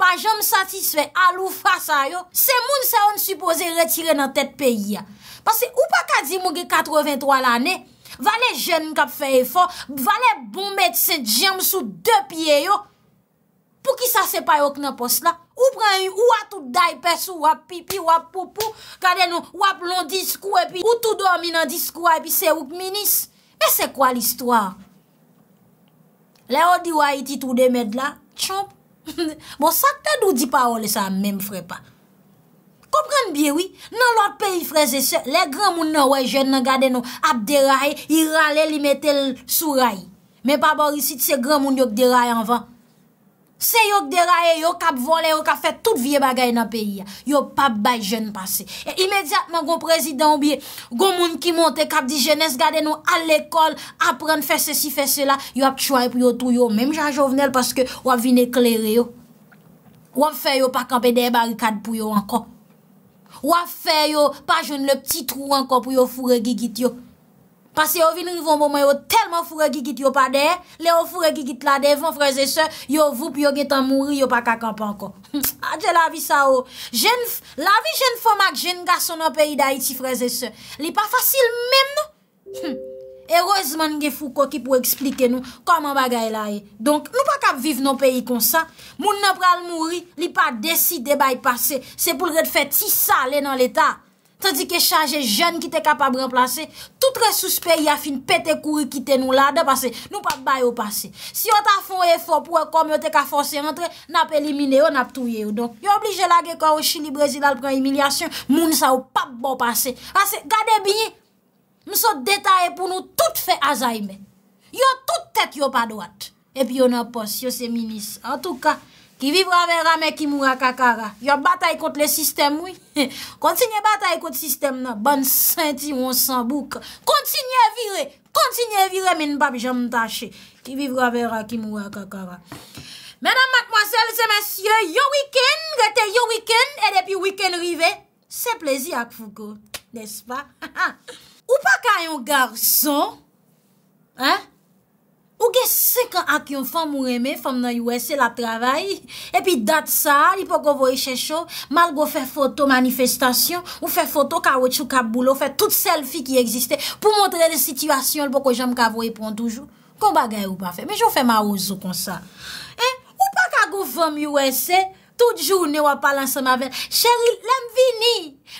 pa jom satiswe alou fa sa yo, se moun sa yon supose retire nan tet peyi ya. Pase ou pa ka di moun ge 83 l ane, vale jen kap feye fò, vale bombe se jom sou de piye yo, Pou ki sa se pay ok nan pos la? Ou pren yon ou at ou day pes ou wap pipi, wap popou, gade nou wap lon disku epi, ou e tou domi nan disku wap e se wouk minis? Mè e se kwa l'histoire? Le ou di waye titou de medla? Tchomp! Bon, sakte dou di parole sa, mèm fre pa. Komprende biye, oui? Nan lot peyi freze se, le gran moun nan waye jen nan gade nou ap deraye, irale li metel sou ray. Mè pa borisit se gran moun yon deraye anvan. Se yon k deraye, yon kap vole, yon kap fet tout vie bagay nan peyi ya, yon pap bay jen pase. E imediatman gwen prezident biye, gwen moun ki monte kap di jenese, gade nou al ekol, apren fese si fese la, yon ap chwae pou yon tou yon. Mem jan jovenel paske wap vin eklere yon. Wap fe yon pa kampe de barikad pou yon ankon. Wap fe yon pa jen le pti trou ankon pou yon fure gigit yon. Pase yo vin rivon bon mwen yo telman fure gigit yo pa de, le yo fure gigit la devon freze se, yo vup yo getan mouri yo pa kakampan ko. Hm, Adje la vi sa ou. La vi jen foma k jen gaso nan peyi da iti freze se. Li pa fasil mem non? hm. nou. E rozman gen fou koki pou explike nou koman bagay la e. Donk nou pa kap viv nan peyi konsa, moun nan pral mouri, li pa desi debay pase, se pou lred fe ti sa le nan leta. Tadi ke chanje jen ki te kapab remplase, toutre suspe yafin pete kouri ki te nou la de pase. Nou pa bay ou pase. Si yon ta fon e fop pou e komyo te ka force rentre, nap elimine ou nap touye ou don. Yon oblije la ge kon ou chini brezil al pren emilyasyon, moun sa ou pap bo pase. Ase, gade bini, msou detaye pou nou tout fe aza imen. Yon tout tek yon pa dwat. Epi yon apos, yon se minis. En tout ka, Ki vivra vera men ki mou akakara. Yo batay kont le sistem woy. Kontinye batay kont non. sistem nan. Ban senti wonsan bouk. Kontinye vire. Kontinye vire men babi jom mtache. Ki vivra vera, ki mou akakara. Menan matmoselle, se masye. Yo wiken, gote yo wiken. E depi wiken rive. Se plezi ak fuko. Nespa? Ou pa kanyon garson? Hein? Ou gen sèk an ak yon fèm mou remè fèm nan yon wè sè la travèi. E pi dat sa, li pou kon vò yon chè chò. Mal gò fè foto manifestasyon. Ou fè foto kawè chou kab boulò. Fè tout selfie ki existè. Pou montre le situasyon li pou kon jèm kawè yon pon toujou. Kon bagay ou pa fè. Men jò fè ma ouzou kon sa. E, ou pa kagou fèm yon e? wè sè. Tout jounè wè palansè ma ven. Chèri, lèm vini.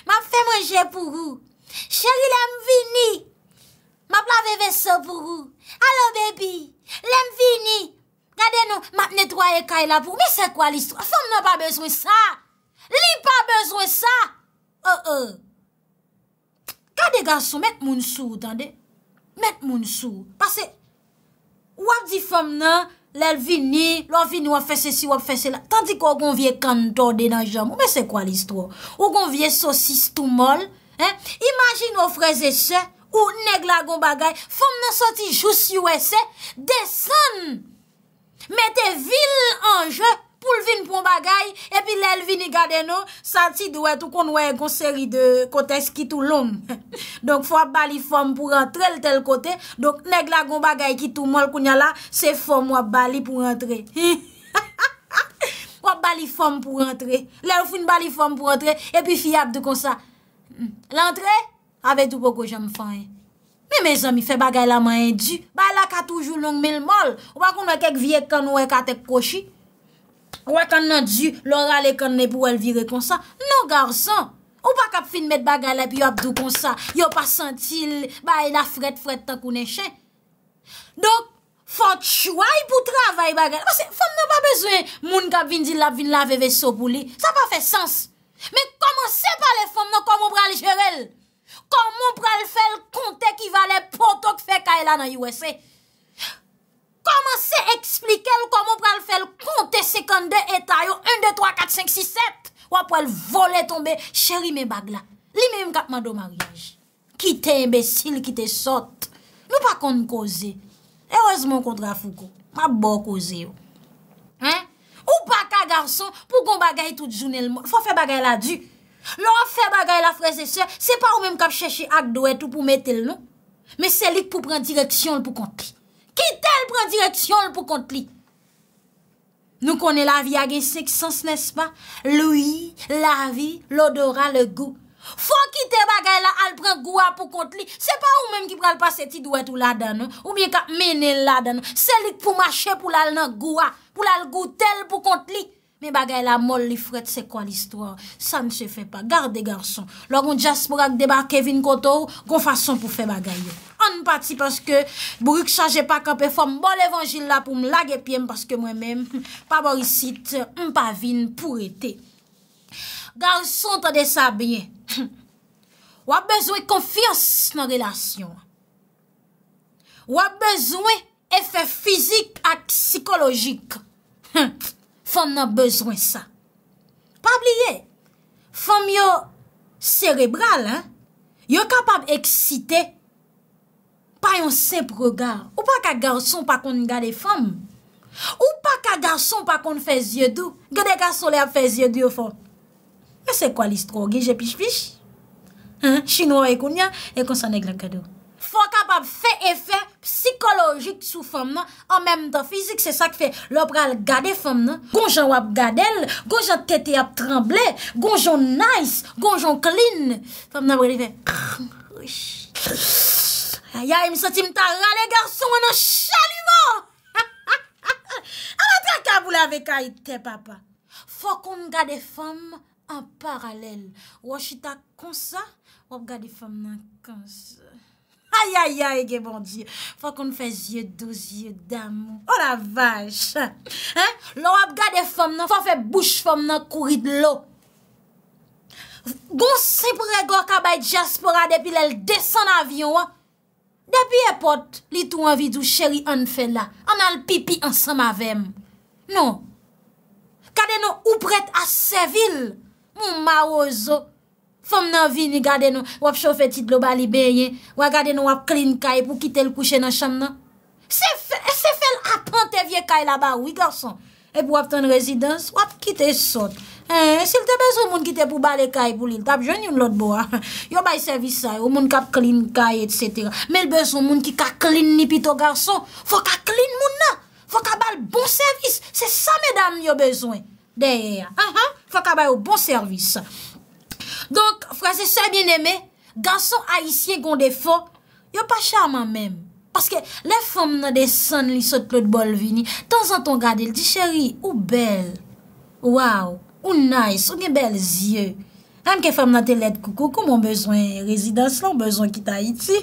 Ma fèm an jè pou gò. Chèri, lèm vini. Map la veve so pou rou. Alo bebi, lem vini. Gade nou, map netwaye kaya la pou. Me se kwa listou? Fom nou pa bezwen sa. Li pa bezwen sa. E, e. Gade gansou, met moun sou, tande. Met moun sou. Pase, wap di fom nou, lel vini, lop vini wap fese si, wap fese la. Tandik ou gonvye kandode nan jam. Me se kwa listou? Ou gonvye sosis tou mol. Imagine ou freze se. Ou neg la gon bagay, fom nan soti jousi wese, desan, mette vil anje, pou lvin pon bagay, epi lel vini gade nou, soti dwe tou kon wè yon konseri de kotes ki tou lon. Donk fwa bali fom pou rentre l tel kote, donk neg la gon bagay ki tou mol kounya la, se fom wap bali pou rentre. Wap bali fom pou rentre, lel foun bali fom pou rentre, epi fiyab de konsa. Hmm. L'entre? Ave dupo kou jame fanyen. Me men zami fe bagay la manye du. Bagay la ka toujou long mil mol. Ou pa kou nou kek viek kan ou e katek koshi. Ou e kan nan du, lora le kan ne pou el vire konsa. Nou garson, ou pa kap fin met bagay la pi yo ap dou konsa. Yo pa sentil bagay e la fred fred ta kounen chen. Dok, fote chouay pou travay bagay la. Fome nou pa bezwen moun kap vin di lap vin la veve sopou li. Sa pa fe sens. Me komanse pale fome nou kou mou pralje rel. Koman pral fel konte ki va le potok fe kaela nan USA? Koman se explike l koman pral fel konte 52 etay yo 1, 2, 3, 4, 5, 6, 7? Ou apol volet tombe cheri me bagla? Li me yon kapman do mariage? Ki te imbesil, ki te sot? Nou pa konn kose? Erezman kontra fuko, ma bo kose yo. Ou pa ka garson pou kon bagay tout jounel? Fofen bagay la duk? Lo a fe bagay la freze se, se pa ou menm kap cheshe ak do etou pou metel nou. Men se lik pou pren direksyon l pou kont li. Ki tel pren direksyon l pou kont li. Nou konen la vi agen se ki sens nes pa. L oui, la vi, l odora, l go. Fon ki tel bagay la al pren go a pou kont li. Se pa ou menm ki pren paseti do etou la dan nou. Ou bien kap mene la dan nou. Se lik pou mache pou l al nan go a. Pou l al go tel pou kont li. Me bagay la mol li fred, se kwa l'istwa? Sa ne se fe pa. Garde garson. Loro jaspo ak deba Kevin Koto, kon fason pou fe bagay yo. An pati paske, Bourouk saje pa ka peforme bol evanjil la pou m lage piem paske mwen men, pa borisit, m pa vin pou ete. Garson, tade sa bine. Wap bezwe konfios nan relasyon. Wap bezwe efek fizik ak psikologik. Hmpf. Femme nan bezwen sa. Pa bliye. Femme yo serebral. Yo kapab eksite. Pa yon sep regard. Ou pa ka garson pa kon gade femme. Ou pa ka garson pa kon fè zye dou. Gade gason le ap fè zye dou yo fòm. Mè se kwa listro gi jepish pish. Chinou wè koun ya. E kon sanè glakado. Fwa non? non? kap ap fe efè psikologik sou fèm nan, an menm tan fizik, se sa ki fe lop pral gade fèm nan, gonjan wap gadel, gonjan kete ap tremble, gonjan nice, gonjan clean, fèm nan bril ve, khrm, khrm, khrm, khrm, khrm, khrm, khrm, khrm, aya im satim ta rale garso, an an chalimo, ha, ha, ha, ha, a ma pya kabou la ve kaite papa, fwa kon gade fèm an paralel, wò chita konsa, wò gade fèm nan konsa, Ayayay, ege bon diye, fa kon fè zye do zye damo. O oh la vaj, lor ap gade fòm nan, fa fè bouch fòm nan kouri d'lo. Gon sep rego kaba jaspora depi lèl desen avyon. Depi epot, li tou an vidou chéri an fè la, an al pipi an san mavem. Non, kade nou oupret a Sevil, mou ma ozo. Fom nan vini gade nou wap chofe tit lo bali beye, wak gade nou wap klin kay pou kite l kouche nan chan nan. Se fel apante vie kay la ba wik garson. E pou wap ton rezidans, wap kite sot. E eh, se l te bezou moun kite pou bali kay pou li, tap joun yon lot bo. Ah. Yo bay servisa, ou moun kap klin kay, et cetera. Me l bezou moun ki ka klin ni pito garson, fok a klin moun nan. Fok a bal bon servis. Se sa medam yo bezouen. Deye ya. Ah, ah. Fok a bal bon servis. Donk, frase sebyen eme, ganson ayisye gonde fo, yo pa chaman mem. Paske, le fom nan de san li sot klod bol vini, tan zan ton gade l di cheri, ou bel. Waw, ou nice, ou gen bel zye. An ke fom nan te let koukou, kou moun bezwen rezidans la, moun bezwen kitayiti.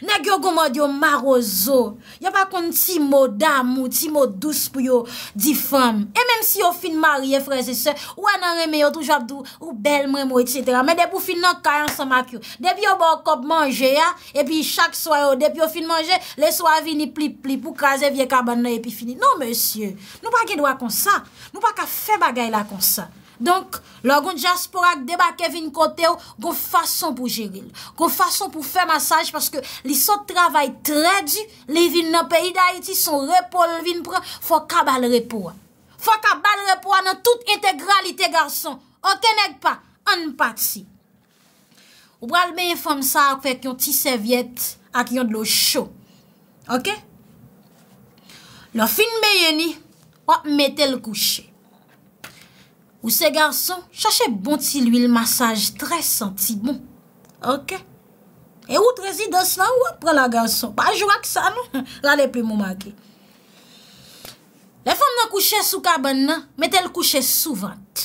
Nèk yo gomod yo maro zo, yo pa kon ti mo dam ou ti mo douz pou yo difam. E menm si yo fin mari e freze se, ou anan reme yo tou japdou, ou bel mre mwe, etc. Men depou fin nan kayan sa mak yo. Depi yo bon kop manje ya, epi chak swa yo depi yo fin manje, le swa vini pli pli pou kaze vie kabana epi fini. Non, monsye, nou pa gen dwa konsa. Nou pa ka fe bagay la konsa. Donk, lor goun jaspor ak deba kevin kote ou, goun fason pou jiril. Goun fason pou fe masaj, paske li son travay tre di, li vin nan peyi da iti, son repol vin pran, fwa kabal repor. Fwa kabal repor nan tout integralite garson. An kenek pa, an pati. Ou bral men fwam sa apwek yon ti sevyet, ak yon lo sho. Ok? Lo fin me yeni, wap metel kouche. Ou se garson, chache bon ti l'huil massage, tre senti bon. Ok? E ou tre si dos nan, wè pre la garson. Pa jwa ki sa nan, la le ple mou make. Le fom nan kouche sou kaban nan, metel kouche souvant.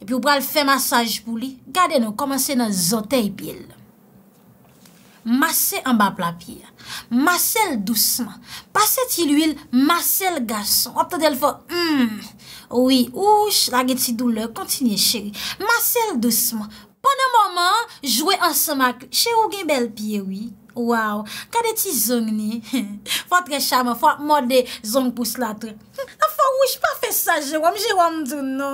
E pi ou pral fè massage pou li, gade nan komanse nan zotey pil. Masè an bap la piye, masèl dousman, pasè ti l'uil, masèl gason, optèdèl fò, hmm. oui, ouch, lagè ti doule, kontinye chè, masèl dousman, pwè nan mouman, jwè an semak, chè ou gen bel piye, oui. Waw, kade ti zong ni? Fwa tre chaman, fwa morde zong pou slatre La fwa wish pa fe saje, wamje wamdoun no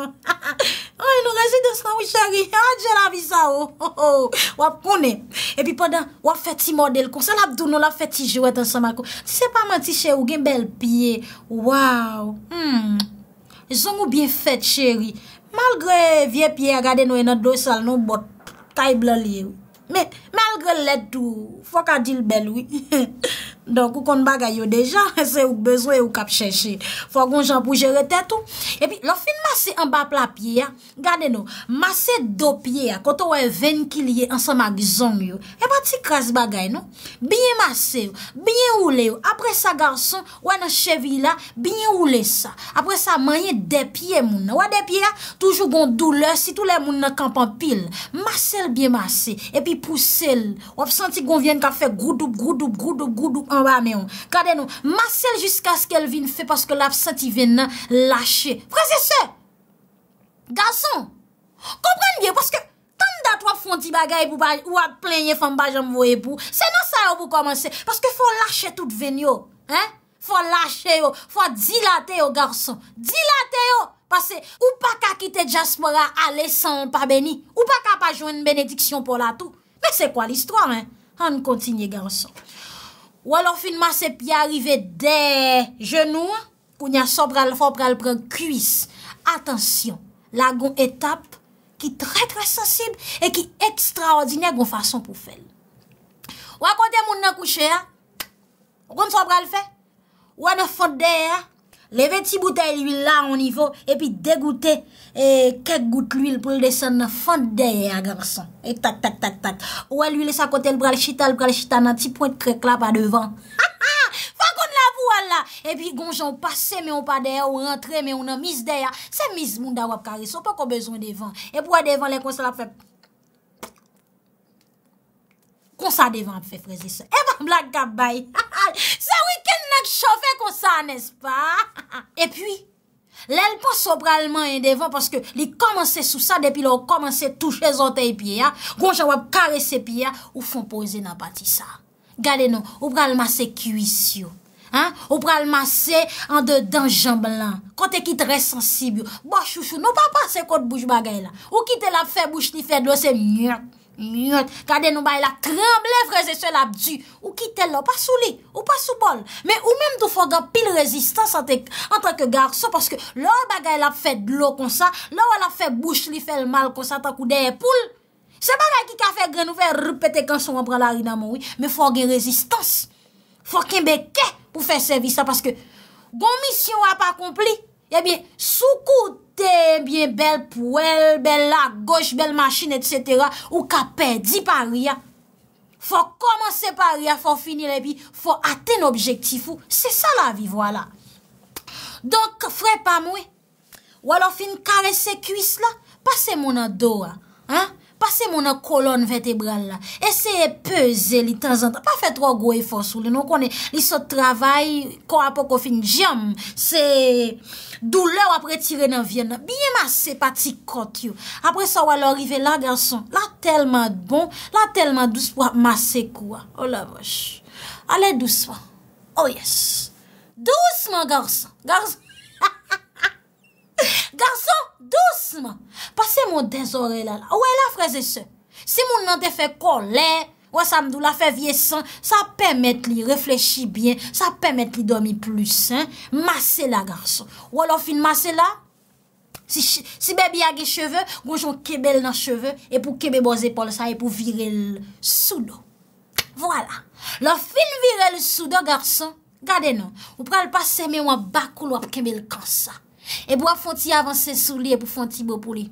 Oye, nou rezi dosan ou chary, anjela ah, vi sa ou oh, oh, oh. Wap kone, epi podan wap feti model kon Salap doun nou la feti jowet ansama kon Ti se pa man ti chay ou gen bel piye Waw, hmm. zong ou bien fet chary Malgre vie piye agade nou ena dosal nou bot Tay blalye ou Mè, mèlge lèdou, fwa ka dil bel wè. Don, kou kon bagay yo deja, se ou bezwe ou kap chèche. Fò goun jan pou jere tètou. E pi, lo fin mase an ba pla piye ya, gade nou, mase do piye ya, koto wè ven kilye ansan magizong yo. E pati kras bagay nou. Binye mase yo, binye oule yo. Apre sa garson, wè nan chevi la, binye oule sa. Apre sa manye de piye moun. Wè de piye ya, toujou goun doule si, tou lè moun nan kampan pil. Mase lè binye mase, e pi pousse lè. Wè f senti goun vyen ka fè groudou, groudou, groudou, groudou, groudou, groudou. Maselle jiska sk el vin fe Paske l ap senti vin nan Lache Frase se Garson Komprende bien Paske tan dat wap fonti bagay Ou wap plenye fan bajan mvo epou Senan sa wap wap wap komanse Paske fwa lache tout ven yo Fwa lache yo Fwa dilate yo garson Dilate yo Paske ou pa ka kite jaspora Ale san pa beni Ou pa ka pa joun benediksyon pou la tou Men se kwa l istwa An kontinye garson Ou alofin mas epi arive de genou, kou nyan sobral fopral pren kuis. Atensyon, la goun etap ki tre tre sensib e ki ekstraordinè goun fason pou fel. Ou akonde moun nan kouche a? Goun sobral fe? Ou anofon de a? Leve ti boutei l'huil la an nivou, e pi degoute, e kek goute l'huil pou l'desan nan fante deya, garson. E tak, tak, tak, tak. Ou e l'huil le sa kote, l'bral chita, l'bral chita nan ti pointe krek la pa devan. Ha, ha! Fankon la vou al la! E pi gonj an pase, me an pa deya, an rentre, me an an mise deya. Se mise moun da wap kare, so pa kon bezwen devan. E pou a devan, le kons la feb. Kon sa devan ap fe freze se. E ban blak gabay. Se wikèl nan k chowfe kon sa, nes pa? E pwi, lèl pan so pralman yon devan paske li komanse sou sa, depi lò komanse touche zotey e piya, kwanja wap kare se piya, ou fon pose nan pati sa. Gale nou, ou pralman se kuis yo. Ou pralman se an de dan jamblan. Kote ki tre sensibyo. Bo chouchou, nou pa pase kote bouche bagay la. Ou kite la fe bouche ni fe dlo se myak. Myot, kade nou bay la tremble vreze se la bdi ou ki tel la pa sou li ou pa sou bol. Me ou menm tou fwa gen pil rezistans an teke garso paske lor bagay la fe dlo konsa, lor la fe bouch li fe l mal konsa takou deye poul. Se bagay ki ka fe gren nou fe repete konson an pralari nan moui, me fwa gen rezistans. Fwa kembeke pou fe servi sa paske gomisyon wap akompli. Ebyen, eh soukouten byen bel pouel, bel la goch, bel machin et setera, ou ka pedi pa riyan. Fwa komanse pa riyan, fwa fini le bi, fwa ate n'objektifou. Se sa la vi, wala. Donk, fwe pa mwe, walo fin kare se kuis la, pase mounan do a, an? Pase moun an kolon vetebral la. Ese e peze li tanzantan. Pa fe tro goye fos ou le. Non konen li so travay. Kon apoko fin jom. Se doule wapre tire nan vyen la. Biye mase pati kot yo. Apre sa wale orive la garson. La telman bon. La telman douz pou mase kou a. O oh la vosh. Ale douz pa. O oh yes. Douz moun garson. Garson. Garson, dousman, pase moun den zore la la. Ouè la, freze se. Si moun nan te fe kolè, ouè sa mdou la fe vie san, sa pèmèt li reflechi bien, sa pèmèt li domi plus, hein. Mase la, garson. Ouè lò fin mase la, si bebi a ge cheve, goujoun kebel nan cheve, e pou kebel bon zepol sa, e pou virel sou do. Voilà. Lò fin virel sou do, garson, gade nan, ou prel pase men wap bakou lop kebel kan sa. Ebo ap fon ti avanse sou li e pou fon ti bo pou li.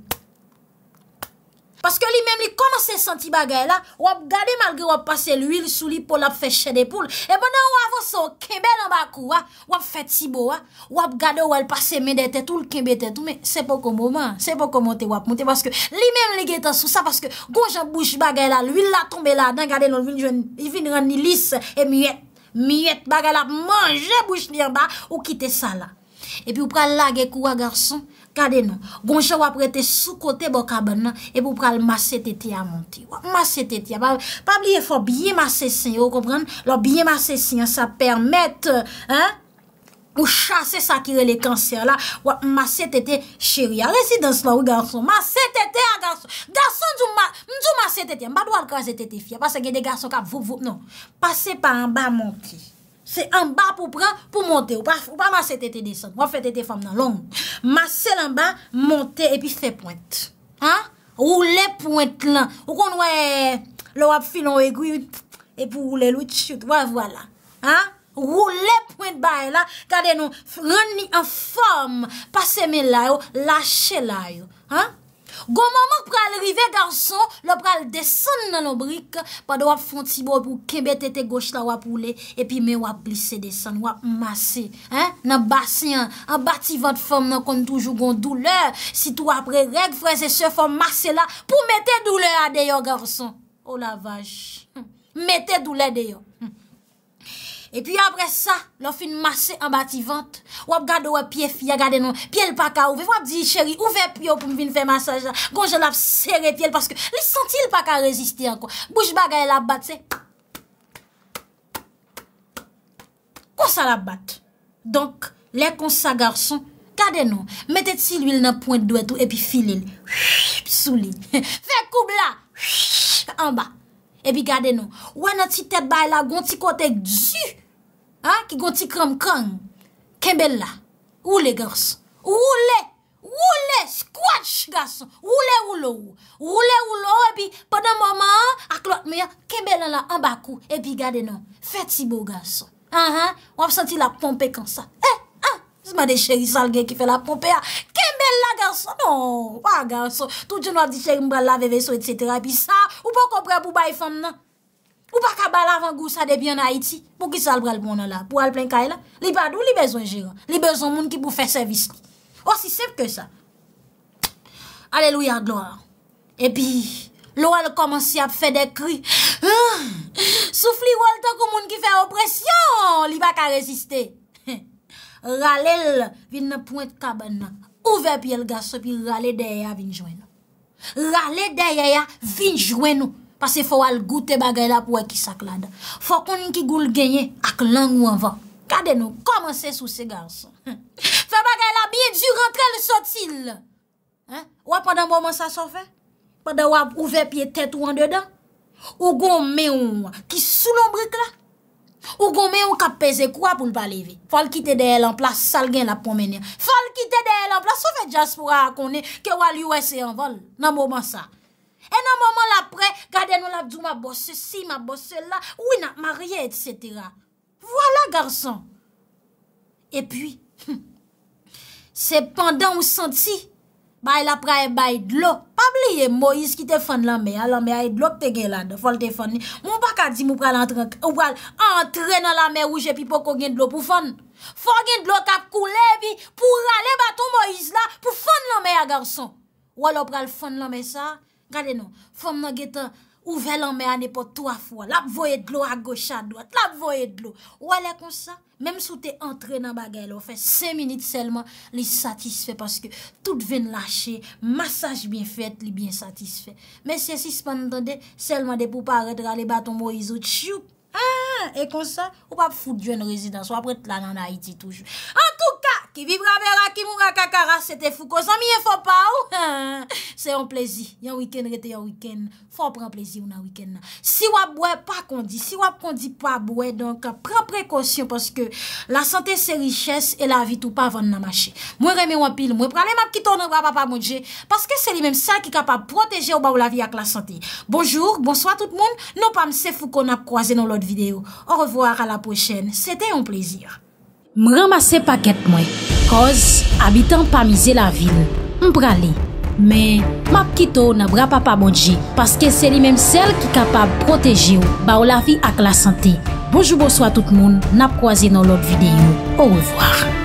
Paske li men li komanse santi bagay la, wap gade malge wap pase l'uil sou li pou la feche de poule. Ebo nan wap avanse ou kebel an bakou, wap fe ti bo, wap gade wap pase men dete tout, kebel dete tout. Men, sepo komo man, sepo komo te wap monte. Paske li men li geta sou sa, paske gojan bouch bagay la, l'uil la tombe la, dangade non vin rani lis e miyet bagay la, manje bouch nirba ou kite sa la. epi ou pral lage kouwa garson, kade nou gonche waprete sou kote bokabana epi ou pral mase tete a monti mase tete a pabli e fò, biye mase sin, ou kompran lò biye mase sin, sa permèt ou chase sa kire le kanser la mase tete, chéri, alè si dans la wou garson mase tete a garson garson jou mase tete a mba dwan kwa zete te fia, pasè gen de garson ka vup vup nan, pase pa an ba monti Se an ba pou pran pou monte ou pa mase tete desan. Ou pa fete tete fam nan long. Mase lan ba, monte epi se pointe. Ha? Roule pointe lan. Ou kon wè lou ap filon e wekou, epi roule lout chout. Wè wè e la. Ha? Roule pointe baye la, kade nou rani an fam. Pase men la yo, lache la yo. Ha? Gon momon pral rive garson, lop pral desen nan lombrik, pad wap fonti bo pou kebet ete goch la wap oule, epi men wap blise desen, wap mase. Nan basen, an bati vat fom nan kontoujou gon doule, si tou apre reg freze se fom mase la pou mette doule adeyo garson. O la vaj, mette doule deyo. E pi apre sa, lo fin masse an ba ti vante. Wap gado wap pie fia, gade nou. Pye l pa ka ouve. Wap di cheri, ouve pyo pou mvin fè massage la. Gon jel ap sere pye l, paske li senti l pa ka rezisti an kon. Bouch baga e la batte. Kon sa la batte. Donk, non. le kon sa garson, gade nou. Non. Mette ti l yil nan pointe dwe tou, e pi file li. Shhh, pi souli. Fè koubla, shhh, an ba. E pi gade nou. Wè nan ti tèt bay la, gon ti kotek djou. Ha, ki gonti krom kong, kembella, oule garso, oule, oule, skwansh garso, oule, oulo, oule, oulo, epi, padan mwaman, akloat mwen, kembella la, ambakou, epi, gade nan, feti bo garso. Ha, ha, wap senti la pompe kan sa, he, he, se ma de cheri sal gen ki fe la pompe, ha, kembella garso, non, wak garso, toujoun wap di cheri mbra la, veve so, et cetera, epi, sa, wap wap kompre a boubay fan nan. Ou pa ka bal avan gousa de bi an Haiti pou ki salbrel poun ala. Pou al plen kaela, li padou li bezon jira. Li bezon moun ki pou fe servis li. Osi oh, sep ke sa. Aleluya glora. E pi, lo al komansi ap fe de kri. Soufli waltan kou moun ki fe opresyon. Li pa ka reziste. Ralel vin na pointe kabana. Ouve pi el gaso pi rale deye ya vin jwen nou. Rale deye ya vin jwen nou. Fwa se fwa wal goute bagay la pou wè ki saklad. Fwa kon yon ki goul genye ak lang ou anvan. Kade nou, komanse sou se gans. Fwa bagay la biye, jy rentre le sotil. Wè pa dan mwoman sa so fè? Pa dan wè ouve piye tèt ou an dedan? Ou goun me yon ki sou lombrik la? Ou goun me yon ka peze kwa pou npa leve? Fwa l kitè de el anpla, sal gen la pou menen. Fwa l kitè de el anpla, so fè diaspora akone, ke wal yon wè se anvan nan mwoman sa. E nan momon la pre, gade nou la djou ma bose si, ma bose la, ouina, marye, etc. Wala, garson. E pi, sepandan ou santi, bay la pre bay dlo. Pabliye, Moïse ki te fon la me a, la me a yi dlo pte gen la de, fol te fon ni. Moun baka di mou pral entren nan la me ouje, pi poko gen dlo pou fon. Fon gen dlo kap koule bi, pou rale baton Moïse la, pou fon la me a, garson. Wala pral fon la me sa, Gade nou, fom nan getan Ouvelan me ane pot 3 fwa Lap voye dlo a gocha a dwat Lap voye dlo Ou alè konsa, mèm sou te entre nan bagay lò Fè 5 minit selman li satisfe Paske tout ven lâche Massaj bien fète li bien satisfe Mèm se si sepan nantande Selman de pou pa arèdra le baton bo y zo Tchouk, hèn, ah, hèn, e hèn, hèn, konsa Ou pa foute dwen rezidans Ou apret la nan Haiti toujou En tout ka Ki vibra be la, ki mou la kakara, se te fou ko zan miye fò pa ou. Se yon plezi, yon wikend rete yon wikend. Fò pren plezi yon wikend na. Si wap bwe, pa kondi. Si wap kondi, pa bwe. Donk, pren prekonsyon, porske la sante se riches e la vitou pa vann nan mache. Mwen reme wapil, mwen pralem ap kiton nan wap apamodje, porske se li menm sa ki kapab proteje ou ba ou la vi ak la sante. Bonjour, bonsoit tout moun. Non pa mse fou kon ap kwaze nan lot videyo. Orvwa, ala pochen. Se te yon plezi. M ramase paket mwen, koz abitan pa mize la vil, m prale. Men, ma pkito na bra pa pa bodje, paske se li menm sel ki kapab proteji ou, ba ou la vi ak la sante. Bojou bojou a tout moun, nap kwa zi nan lot videyo. Ou revoar.